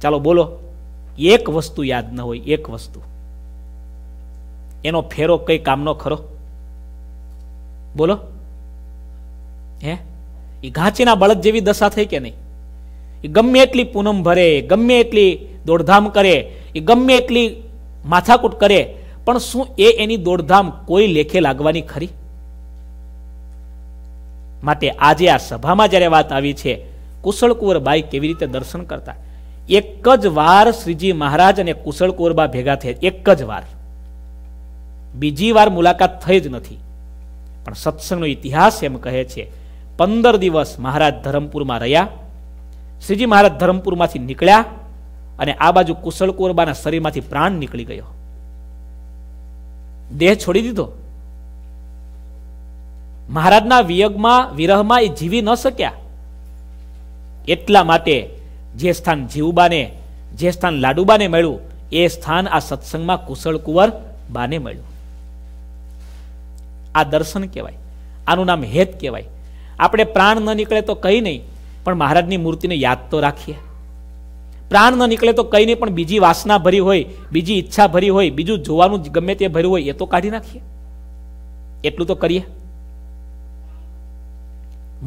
ચાલો બોલો એક વસ્તુ યાદ ન હોય એક વસ્તુ એનો ફેરો કઈ કામનો ખરો બોલો હે એ ઘાંચીના બળદ જેવી દશા થઈ કે નહીં એ ગમે એટલી પૂનમ ભરે ગમે એટલી દોડધામ કરે એ ગમે એટલી માથાકૂટ કરે પણ શું એ એની દોડધામ કોઈ લેખે લાગવાની ખરી માટે આજે આ સભામાં જ્યારે વાત આવી છે કુશળ કેવી રીતે દર્શન કરતા એક જ વાર શ્રીજી મહારાજ અને કુશળ કુંવરબા ભેગા થયા એક જ વાર બીજી વાર મુલાકાત થઈ જ નથી પણ સત્સંગનો ઇતિહાસ એમ કહે છે પંદર દિવસ મહારાજ ધરમપુરમાં રહ્યા શ્રીજી મહારાજ ધરમપુરમાંથી નીકળ્યા અને આ બાજુ કુશળ કોરબાના શરીરમાંથી પ્રાણ નીકળી ગયો દેહ છોડી દીધો મહારાજના વિયગમાં વિરહમાં એ જીવી ન શક્યા એટલા માટે જે સ્થાન જીવબાને જે સ્થાન લાડુબાને મળ્યું એ સ્થાન આ સત્સંગમાં કુશળ કુંવર બાને મળ્યું આ દર્શન કહેવાય આનું નામ હેત કહેવાય આપણે પ્રાણ ન નીકળે તો કંઈ નહીં પણ મહારાજની મૂર્તિને યાદ તો રાખીએ પ્રાણ ન નીકળે તો કઈ નહીં પણ બીજી વાસના ભરી હોય બીજી ઈચ્છા ભરી હોય બીજું જોવાનું ગમે તે ભર્યું હોય એ તો કાઢી નાખીએ એટલું તો કરીએ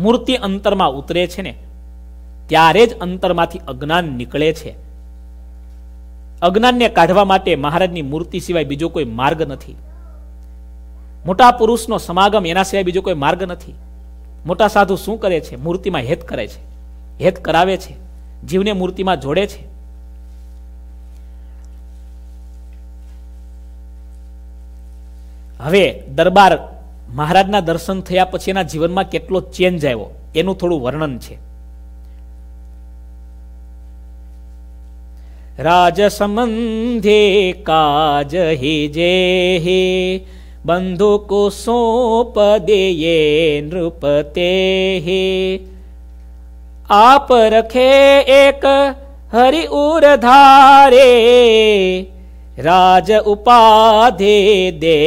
મૂર્તિ અંતરમાં ઉતરે છે ને ત્યારે જ અંતરમાંથી અજ્ઞાન નીકળે છે અજ્ઞાનને કાઢવા માટે મહારાજની મૂર્તિ સિવાય બીજો કોઈ માર્ગ નથી મોટા પુરુષનો સમાગમ એના સિવાય બીજો કોઈ માર્ગ નથી મોટા સાધુ શું કરે છે મૂર્તિમાં હેત કરે છે હેત કરાવે છે જીવને મૂર્તિમાં જોડે છે હવે દરબાર મહારાજના દર્શન થયા પછી એના જીવનમાં કેટલો ચેન્જ આવ્યો એનું થોડું વર્ણન છે રાજ સંબંધે કાજ હે જે હે ಬಂಧುಕು ಸೋಪದೆಯೇ દેયે आप रखे एक हरि उर धारे राज उपाधे दे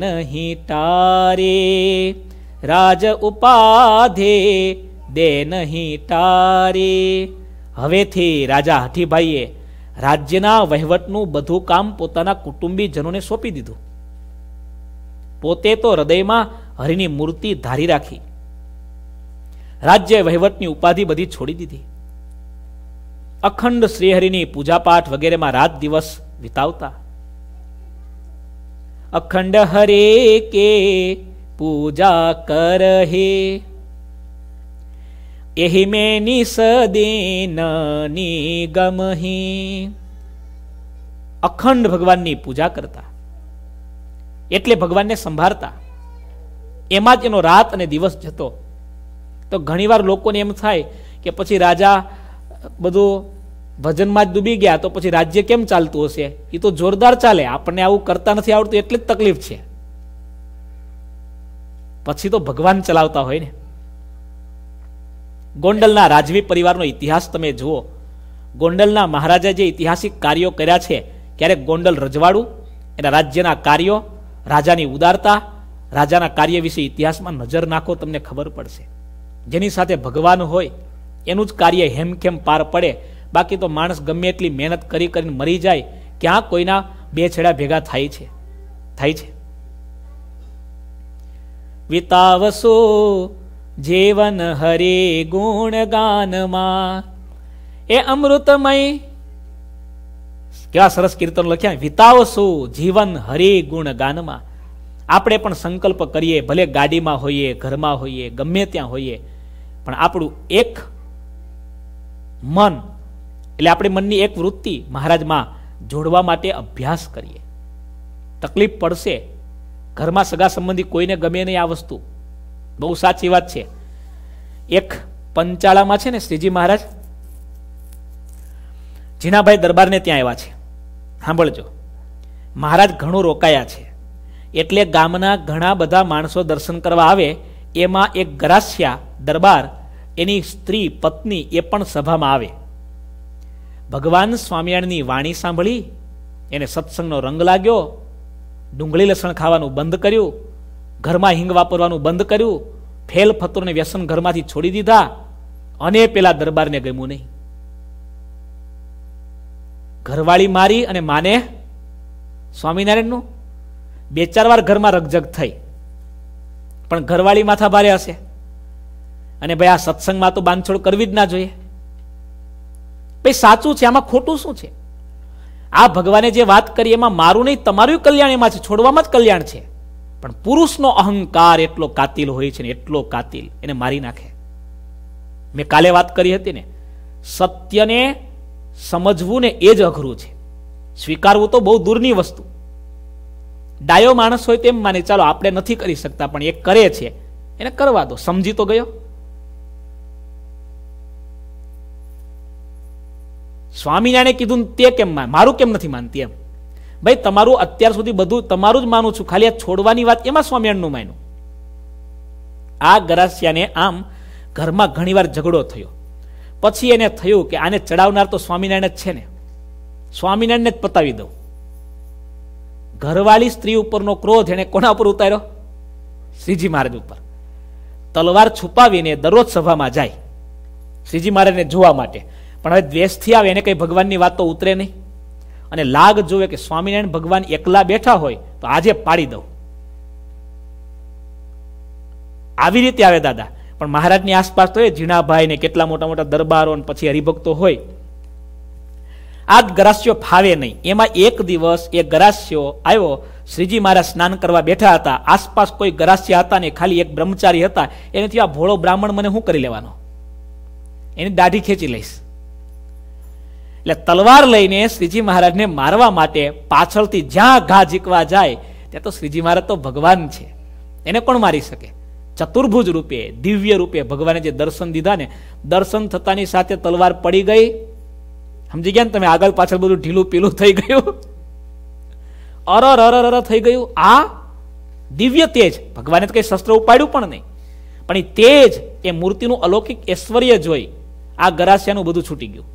नहीं टारे રાજ ઉપાધે દે નહીં ટારે હવેથી રાજા હઠીભાઈએ રાજ્યના વહીવટનું બધું કામ પોતાના કુટુંબીજનોને સોંપી દીધું પોતે તો હૃદયમાં હરિની મૂર્તિ ધારી રાખી રાજ્ય વહીવટની ઉપાધિ બધી છોડી દીધી અખંડ શ્રીહરિની પૂજાપાઠ વગેરેમાં રાત દિવસ વિતાવતા અખંડ હરે કે પૂજા કરહે એહી મેની નિગમહી અખંડ ભગવાનની પૂજા કરતા એટલે ભગવાનને સંભાળતા એમાં જ એનો રાત અને દિવસ જતો તો ઘણીવાર લોકોને એમ થાય કે પછી રાજા બધું ભજનમાં જ ડૂબી ગયા તો પછી રાજ્ય કેમ ચાલતું હશે એ તો જોરદાર ચાલે આપણને આવું કરતા નથી આવડતું એટલી જ તકલીફ છે પછી તો ભગવાન ચલાવતા હોય ને ગોંડલના રાજવી પરિવારનો ઇતિહાસ તમે જુઓ ગોંડલના મહારાજા જે ઐતિહાસિક કાર્યો કર્યા છે ક્યારેક ગોંડલ રજવાડું એના રાજ્યના કાર્યો રાજાની ઉદારતા રાજાના કાર્ય વિશે ઇતિહાસમાં નજર નાખો તમને ખબર પડશે જેની સાથે ભગવાન હોય એનું જ કાર્ય હેમખેમ પાર પડે બાકી તો માણસ ગમે એટલી મહેનત કરી કરીને મરી જાય ક્યાં કોઈના બે છેડા ભેગા થાય છે થાય છે વિતાવસો જીવન હરે ગુણ ગાનમાં એ અમૃતમય કેવા સરસ કીર્તન લખ્યા વિતાવશું જીવન હરી ગુણ ગાનમાં આપણે પણ સંકલ્પ કરીએ ભલે ગાડીમાં હોઈએ ઘરમાં હોઈએ ગમે ત્યાં હોઈએ પણ આપણું એક મન એટલે આપણે મનની એક વૃત્તિ મહારાજમાં જોડવા માટે અભ્યાસ કરીએ તકલીફ પડશે ઘરમાં સગા સંબંધી કોઈને ગમે નહીં આ વસ્તુ બહુ સાચી વાત છે એક પંચાળામાં છે ને શ્રીજી મહારાજ જીનાભાઈ દરબારને ત્યાં આવ્યા છે સાંભળજો મહારાજ ઘણું રોકાયા છે એટલે ગામના ઘણા બધા માણસો દર્શન કરવા આવે એમાં એક ગરાસ્યા દરબાર એની સ્ત્રી પત્ની એ પણ સભામાં આવે ભગવાન સ્વામિયાણની વાણી સાંભળી એને સત્સંગનો રંગ લાગ્યો ડુંગળી લસણ ખાવાનું બંધ કર્યું ઘરમાં હિંગ વાપરવાનું બંધ કર્યું ફેલ ફતુરને વ્યસન ઘરમાંથી છોડી દીધા અને પેલા દરબારને ગમ્યું નહીં ઘરવાળી મારી અને માને સ્વામિનારાયણનું બે ચાર વાર ઘરમાં રગજગ થઈ પણ ઘરવાળી માથા ભારે હશે અને ભાઈ આ સત્સંગમાં તો બાંધછોડ કરવી જ ના જોઈએ ભાઈ સાચું છે આમાં ખોટું શું છે આ ભગવાને જે વાત કરી એમાં મારું નહીં તમારું કલ્યાણ એમાં છે છોડવામાં જ કલ્યાણ છે પણ પુરુષનો અહંકાર એટલો કાતિલ હોય છે ને એટલો કાતિલ એને મારી નાખે મેં કાલે વાત કરી હતી ને સત્યને સમજવું ને એ જ અઘરું છે સ્વીકારવું તો બહુ દૂરની વસ્તુ ડાયો માણસ હોય તેમ માને ચાલો આપણે નથી કરી શકતા પણ એ કરે છે એને કરવા દો સમજી તો ગયો સ્વામિનારાયણે કીધું તે કેમ મારું કેમ નથી માનતી એમ ભાઈ તમારું અત્યાર સુધી બધું તમારું જ માનું છું ખાલી આ છોડવાની વાત એમાં સ્વામિનારાયણનું માન્યું આ ગરાસિયાને આમ ઘરમાં ઘણીવાર ઝઘડો થયો પછી એને થયું કે આને ચડાવનાર તો સ્વામિનારાયણ જ છે ને સ્વામિનારાયણને જ પતાવી દઉં ઘરવાળી સ્ત્રી ઉપરનો ક્રોધ એણે કોના ઉપર ઉતાર્યો શ્રીજી મહારાજ ઉપર તલવાર છુપાવીને દરરોજ સભામાં જાય શ્રીજી મહારાજને જોવા માટે પણ હવે દ્વેષથી આવે એને કંઈ ભગવાનની વાત તો ઉતરે નહીં અને લાગ જોવે કે સ્વામિનારાયણ ભગવાન એકલા બેઠા હોય તો આજે પાડી દઉં આવી રીતે આવે દાદા પણ મહારાજની આસપાસ તો એ ઝીણાભાઈ ને કેટલા મોટા મોટા દરબારો ને પછી હરિભક્તો હોય આ ગરાસ્યો ફાવે નહીં એમાં એક દિવસ એ ગરાસ્યો આવ્યો શ્રીજી મહારાજ સ્નાન કરવા બેઠા હતા આસપાસ કોઈ ગરાસ્ય હતા ને ખાલી એક બ્રહ્મચારી હતા એનેથી આ ભોળો બ્રાહ્મણ મને શું કરી લેવાનો એની દાઢી ખેંચી લઈશ એટલે તલવાર લઈને શ્રીજી મહારાજને મારવા માટે પાછળથી જ્યાં ઘા ઝીકવા જાય ત્યાં તો શ્રીજી મહારાજ તો ભગવાન છે એને કોણ મારી શકે ચતુર્ભુજ રૂપે દિવ્ય રૂપે ભગવાને જે દર્શન દીધા ને દર્શન થતાની સાથે તલવાર પડી ગઈ સમજી ગયા ને તમે આગળ પાછળ બધું ઢીલું પીલું થઈ ગયું અરર અરર અર થઈ ગયું આ દિવ્ય તેજ ભગવાને તો કંઈ શસ્ત્ર ઉપાડ્યું પણ નહીં પણ એ તેજ એ મૂર્તિનું અલૌકિક ઐશ્વર્ય જોઈ આ ગરાસિયાનું બધું છૂટી ગયું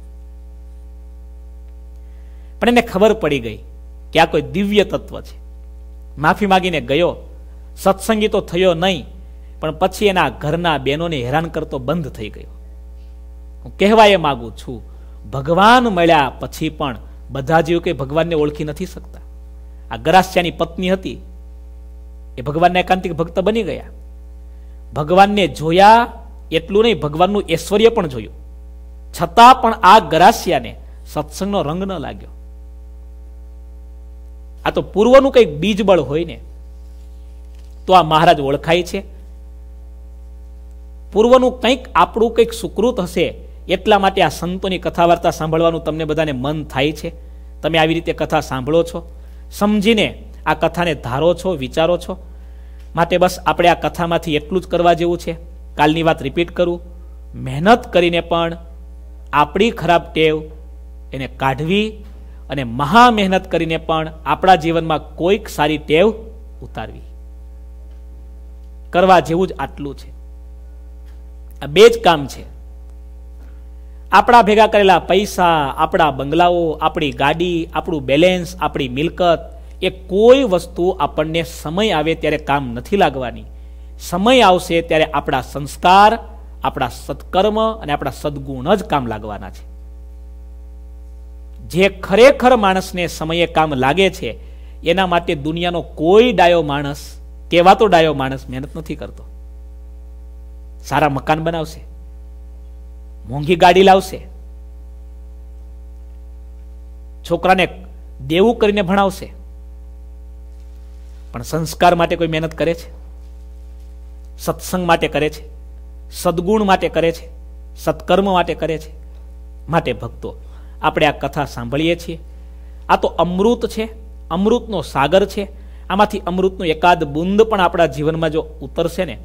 પણ એને ખબર પડી ગઈ કે આ કોઈ દિવ્ય તત્વ છે માફી માગીને ગયો સત્સંગી તો થયો નહીં પણ પછી એના ઘરના બહેનોને હેરાન કરતો બંધ થઈ ગયો હું કહેવા એ માગું છું ભગવાન મળ્યા પછી પણ બધા જેવું કે ભગવાનને ઓળખી નથી શકતા આ ગરાસ્યાની પત્ની હતી એ ભગવાનના એકાંતિક ભક્ત બની ગયા ભગવાનને જોયા એટલું નહીં ભગવાનનું ઐશ્વર્ય પણ જોયું છતાં પણ આ ગરાસ્યાને સત્સંગનો રંગ ન લાગ્યો આ તો પૂર્વનું કંઈક બીજબળ હોય ને તો આ મહારાજ ઓળખાય છે પૂર્વનું કંઈક આપણું કંઈક સુકૃત હશે એટલા માટે આ સંતોની કથા વાર્તા સાંભળવાનું તમને બધાને મન થાય છે તમે આવી રીતે કથા સાંભળો છો સમજીને આ કથાને ધારો છો વિચારો છો માટે બસ આપણે આ કથામાંથી એટલું જ કરવા જેવું છે કાલની વાત રિપીટ કરું મહેનત કરીને પણ આપણી ખરાબ ટેવ એને કાઢવી અને મહા મહેનત કરીને પણ આપણા જીવનમાં કોઈક સારી ટેવ ઉતારવી કરવા જેવું જ આટલું છે આ બે જ કામ છે આપણા ભેગા કરેલા પૈસા આપણા બંગલાઓ આપણી ગાડી આપણું બેલેન્સ આપણી મિલકત એ કોઈ વસ્તુ આપણને સમય આવે ત્યારે કામ નથી લાગવાની સમય આવશે ત્યારે આપણા સંસ્કાર આપણા સત્કર્મ અને આપણા સદગુણ જ કામ લાગવાના છે જે ખરેખર માણસને સમયે કામ લાગે છે એના માટે દુનિયાનો કોઈ ડાયો માણસ કહેવાતો ડાયો માણસ મહેનત નથી કરતો સારા મકાન બનાવશે મોંઘી ગાડી લાવશે છોકરાને દેવું કરીને ભણાવશે પણ સંસ્કાર માટે કોઈ મહેનત કરે છે સત્સંગ માટે કરે છે સદગુણ માટે કરે છે સત્કર્મ માટે કરે છે માટે ભક્તો આપણે આ કથા સાંભળીએ છીએ આ તો અમૃત છે અમૃતનો સાગર છે આમાંથી અમૃતનો એકાદ બુંદ પણ આપણા જીવનમાં જો ઉતરશે ને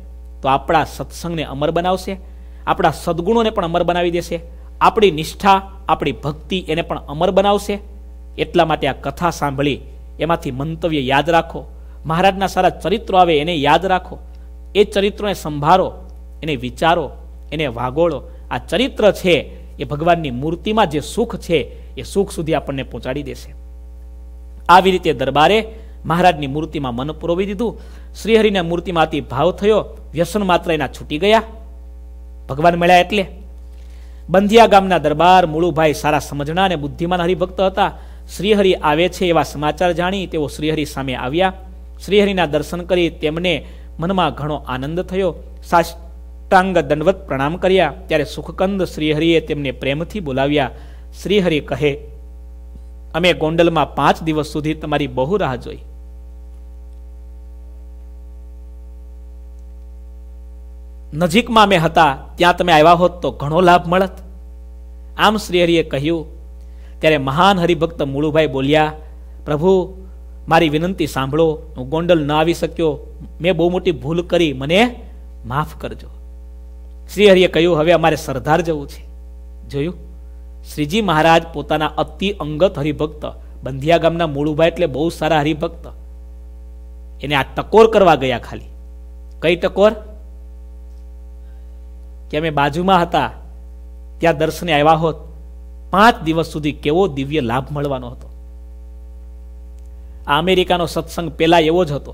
તો આપણા સત્સંગને અમર બનાવશે આપણા સદગુણોને પણ અમર બનાવી દેશે આપણી નિષ્ઠા આપણી ભક્તિ એને પણ અમર બનાવશે એટલા માટે આ કથા સાંભળી એમાંથી મંતવ્ય યાદ રાખો મહારાજના સારા ચરિત્રો આવે એને યાદ રાખો એ ચરિત્રોને સંભાળો એને વિચારો એને વાગોળો આ ચરિત્ર છે એ ભગવાનની મૂર્તિમાં જે સુખ છે એ સુખ સુધી આપણને પહોંચાડી દેશે આવી રીતે દરબારે મહારાજની મૂર્તિમાં મન પુરોવી દીધું શ્રીહરિને મૂર્તિમાંથી ભાવ થયો વ્યસન માત્ર એના છૂટી ગયા ભગવાન મળ્યા એટલે બંધિયા ગામના દરબાર મુળુભાઈ સારા સમજણા અને બુદ્ધિમાન હરિભક્ત હતા શ્રીહરિ આવે છે એવા સમાચાર જાણી તેઓ શ્રીહરિ સામે આવ્યા શ્રીહરિના દર્શન કરી તેમને મનમાં ઘણો આનંદ થયો સાષ્ટાંગ દંડવત પ્રણામ કર્યા ત્યારે સુખકંદ શ્રીહરિએ તેમને પ્રેમથી બોલાવ્યા શ્રીહરિ કહે અમે ગોંડલમાં પાંચ દિવસ સુધી તમારી બહુ રાહ જોઈ નજીકમાં અમે હતા ત્યાં તમે આવ્યા હોત તો ઘણો લાભ મળત આમ શ્રી હરિએ કહ્યું ત્યારે મહાન હરિભક્ત મૂળુભાઈ બોલ્યા પ્રભુ મારી વિનંતી સાંભળો હું ગોંડલ ન આવી શક્યો મેં બહુ મોટી ભૂલ કરી મને માફ કરજો શ્રીહરિએ કહ્યું હવે અમારે સરદાર જવું છે જોયું શ્રીજી મહારાજ પોતાના અતિ અંગત હરિભક્ત બંધિયા ગામના મૂળુભાઈ એટલે બહુ સારા હરિભક્ત એને આ ટકોર કરવા ગયા ખાલી કઈ ટકોર કે અમે બાજુમાં હતા ત્યાં દર્શને આવ્યા હોત પાંચ દિવસ સુધી કેવો દિવ્ય લાભ મળવાનો હતો આ અમેરિકાનો સત્સંગ પહેલા એવો જ હતો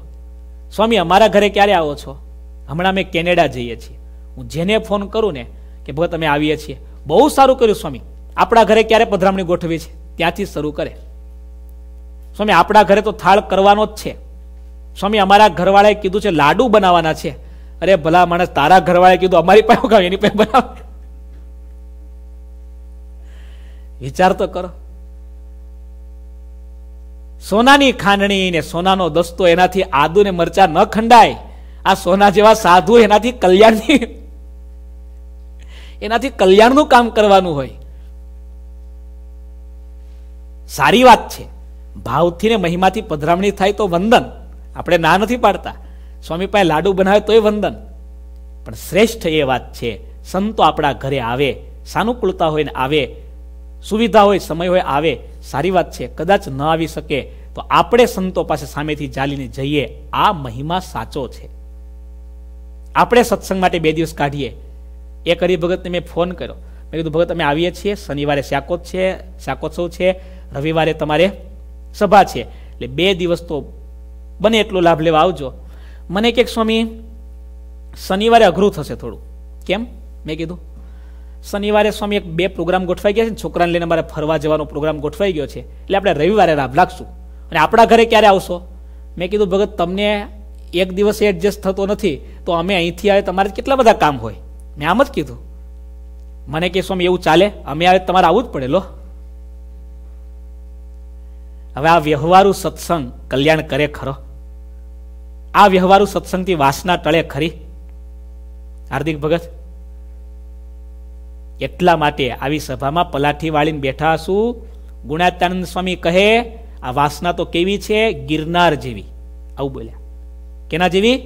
સ્વામી અમારા ઘરે ક્યારે આવો છો હમણાં અમે કેનેડા જઈએ છીએ હું જેને ફોન કરું ને કે ભગત અમે આવીએ છીએ બહુ સારું કર્યું સ્વામી આપણા ઘરે ક્યારે પધરામણી ગોઠવી છે ત્યાંથી શરૂ કરે સ્વામી આપણા ઘરે તો થાળ કરવાનો જ છે સ્વામી અમારા ઘરવાળાએ કીધું છે લાડુ બનાવવાના છે અરે ભલા માણસ તારા ઘરવાળે કીધું અમારી પાસે કામ એની પાસે બનાવ વિચાર તો કરો સોનાની ખાંડણી ને સોનાનો દસ્તો એનાથી આદુ ને મરચા ન ખંડાય આ સોના જેવા સાધુ એનાથી કલ્યાણની એનાથી કલ્યાણનું કામ કરવાનું હોય સારી વાત છે ભાવથી ને મહિમાથી પધરામણી થાય તો વંદન આપણે ના નથી પાડતા સ્વામી પાસે લાડુ બનાવે તોય વંદન પણ શ્રેષ્ઠ એ વાત છે સંતો આપણા ઘરે આવે સાનુકૂળતા હોય ને આવે સુવિધા હોય સમય હોય આવે સારી વાત છે કદાચ ન આવી શકે તો આપણે સંતો પાસે સામેથી ચાલીને જઈએ આ મહિમા સાચો છે આપણે સત્સંગ માટે બે દિવસ કાઢીએ એક હરિભગતને મેં ફોન કર્યો મેં કીધું ભગત અમે આવીએ છીએ શનિવારે શાકોત છે શાકોત્સવ છે રવિવારે તમારે સભા છે એટલે બે દિવસ તો બને એટલો લાભ લેવા આવજો મને કે સ્વામી શનિવારે અઘરું થશે થોડું કેમ મેં કીધું શનિવારે સ્વામી એક બે પ્રોગ્રામ ગોઠવાઈ ગયા છે ને છોકરાને લઈને મારે ફરવા જવાનો પ્રોગ્રામ ગોઠવાઈ ગયો છે એટલે આપણે રવિવારે રાબ લાગશું અને આપણા ઘરે ક્યારે આવશો મેં કીધું ભગત તમને એક દિવસ એડજસ્ટ થતો નથી તો અમે અહીંથી આવે તમારે કેટલા બધા કામ હોય મેં આમ જ કીધું મને કે સ્વામી એવું ચાલે અમે આવે તમારે આવવું જ પડે લો હવે આ વ્યવહારુ સત્સંગ કલ્યાણ કરે ખરો આ વ્યવહારુ સત્સંગથી વાસના ટળે ખરી હાર્દિક ભગત એટલા માટે આવી સભામાં પલાઠી વાળીને બેઠા છું ગુણાત્યાનંદ સ્વામી કહે આ વાસના તો કેવી છે ગિરનાર જેવી આવું બોલ્યા કેના જેવી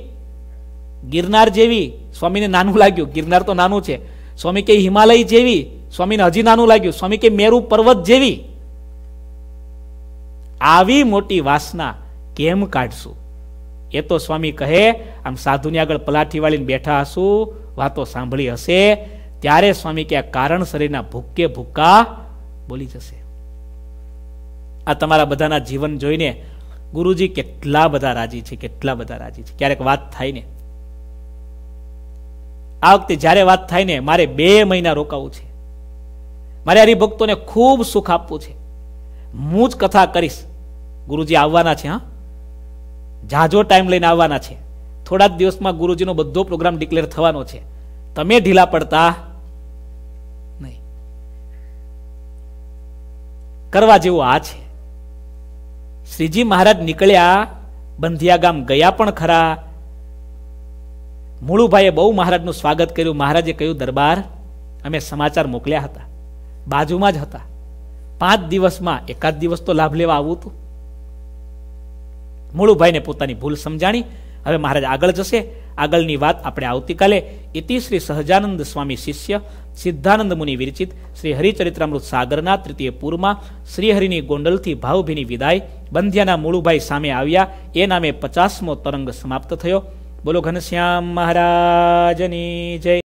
ગિરનાર જેવી સ્વામીને નાનું લાગ્યું ગિરનાર તો નાનું છે સ્વામી કે હિમાલય જેવી સ્વામીને હજી નાનું લાગ્યું સ્વામી કે મેરુ પર્વત જેવી આવી મોટી વાસના કેમ કાઢશું એ તો સ્વામી કહે આમ સાધુની આગળ પલાઠી વાળીને બેઠા હશું વાતો સાંભળી હશે ત્યારે સ્વામી કે આ કારણ શરીરના ભૂકે ભૂકા બોલી જશે આ તમારા બધાના જીવન જોઈને ગુરુજી કેટલા બધા રાજી છે કેટલા બધા રાજી છે ક્યારેક વાત થાય ને આ વખતે જ્યારે વાત થાય ને મારે બે મહિના રોકાવું છે મારે હરિભક્તોને ખૂબ સુખ આપવું છે હું જ કથા કરીશ ગુરુજી આવવાના છે હા ઝાઝો ટાઈમ લઈને આવવાના છે થોડા જ દિવસમાં ગુરુજીનો બધો પ્રોગ્રામ ડિક્લેર થવાનો છે તમે ઢીલા પડતા નહીં કરવા જેવું આ છે શ્રીજી મહારાજ નીકળ્યા બંધિયા ગામ ગયા પણ ખરા મૂળુભાઈએ બહુ મહારાજનું સ્વાગત કર્યું મહારાજે કહ્યું દરબાર અમે સમાચાર મોકલ્યા હતા બાજુમાં જ હતા પાંચ દિવસમાં એકાદ દિવસ તો લાભ લેવા આવું હતું મૂળુભાઈને પોતાની ભૂલ સમજાણી હવે મહારાજ આગળ જશે આગળની વાત આપણે આવતીકાલે ઇતિ શ્રી સહજાનંદ સ્વામી શિષ્ય સિદ્ધાનંદ મુનિ વિરચિત શ્રી હરિચરિત્રામૃત સાગરના તૃતીય પૂરમાં શ્રીહરિની ગોંડલથી ભાવભીની વિદાય બંધ્યાના મૂળુભાઈ સામે આવ્યા એ નામે પચાસમો તરંગ સમાપ્ત થયો બોલો ઘનશ્યામ મહારાજની જય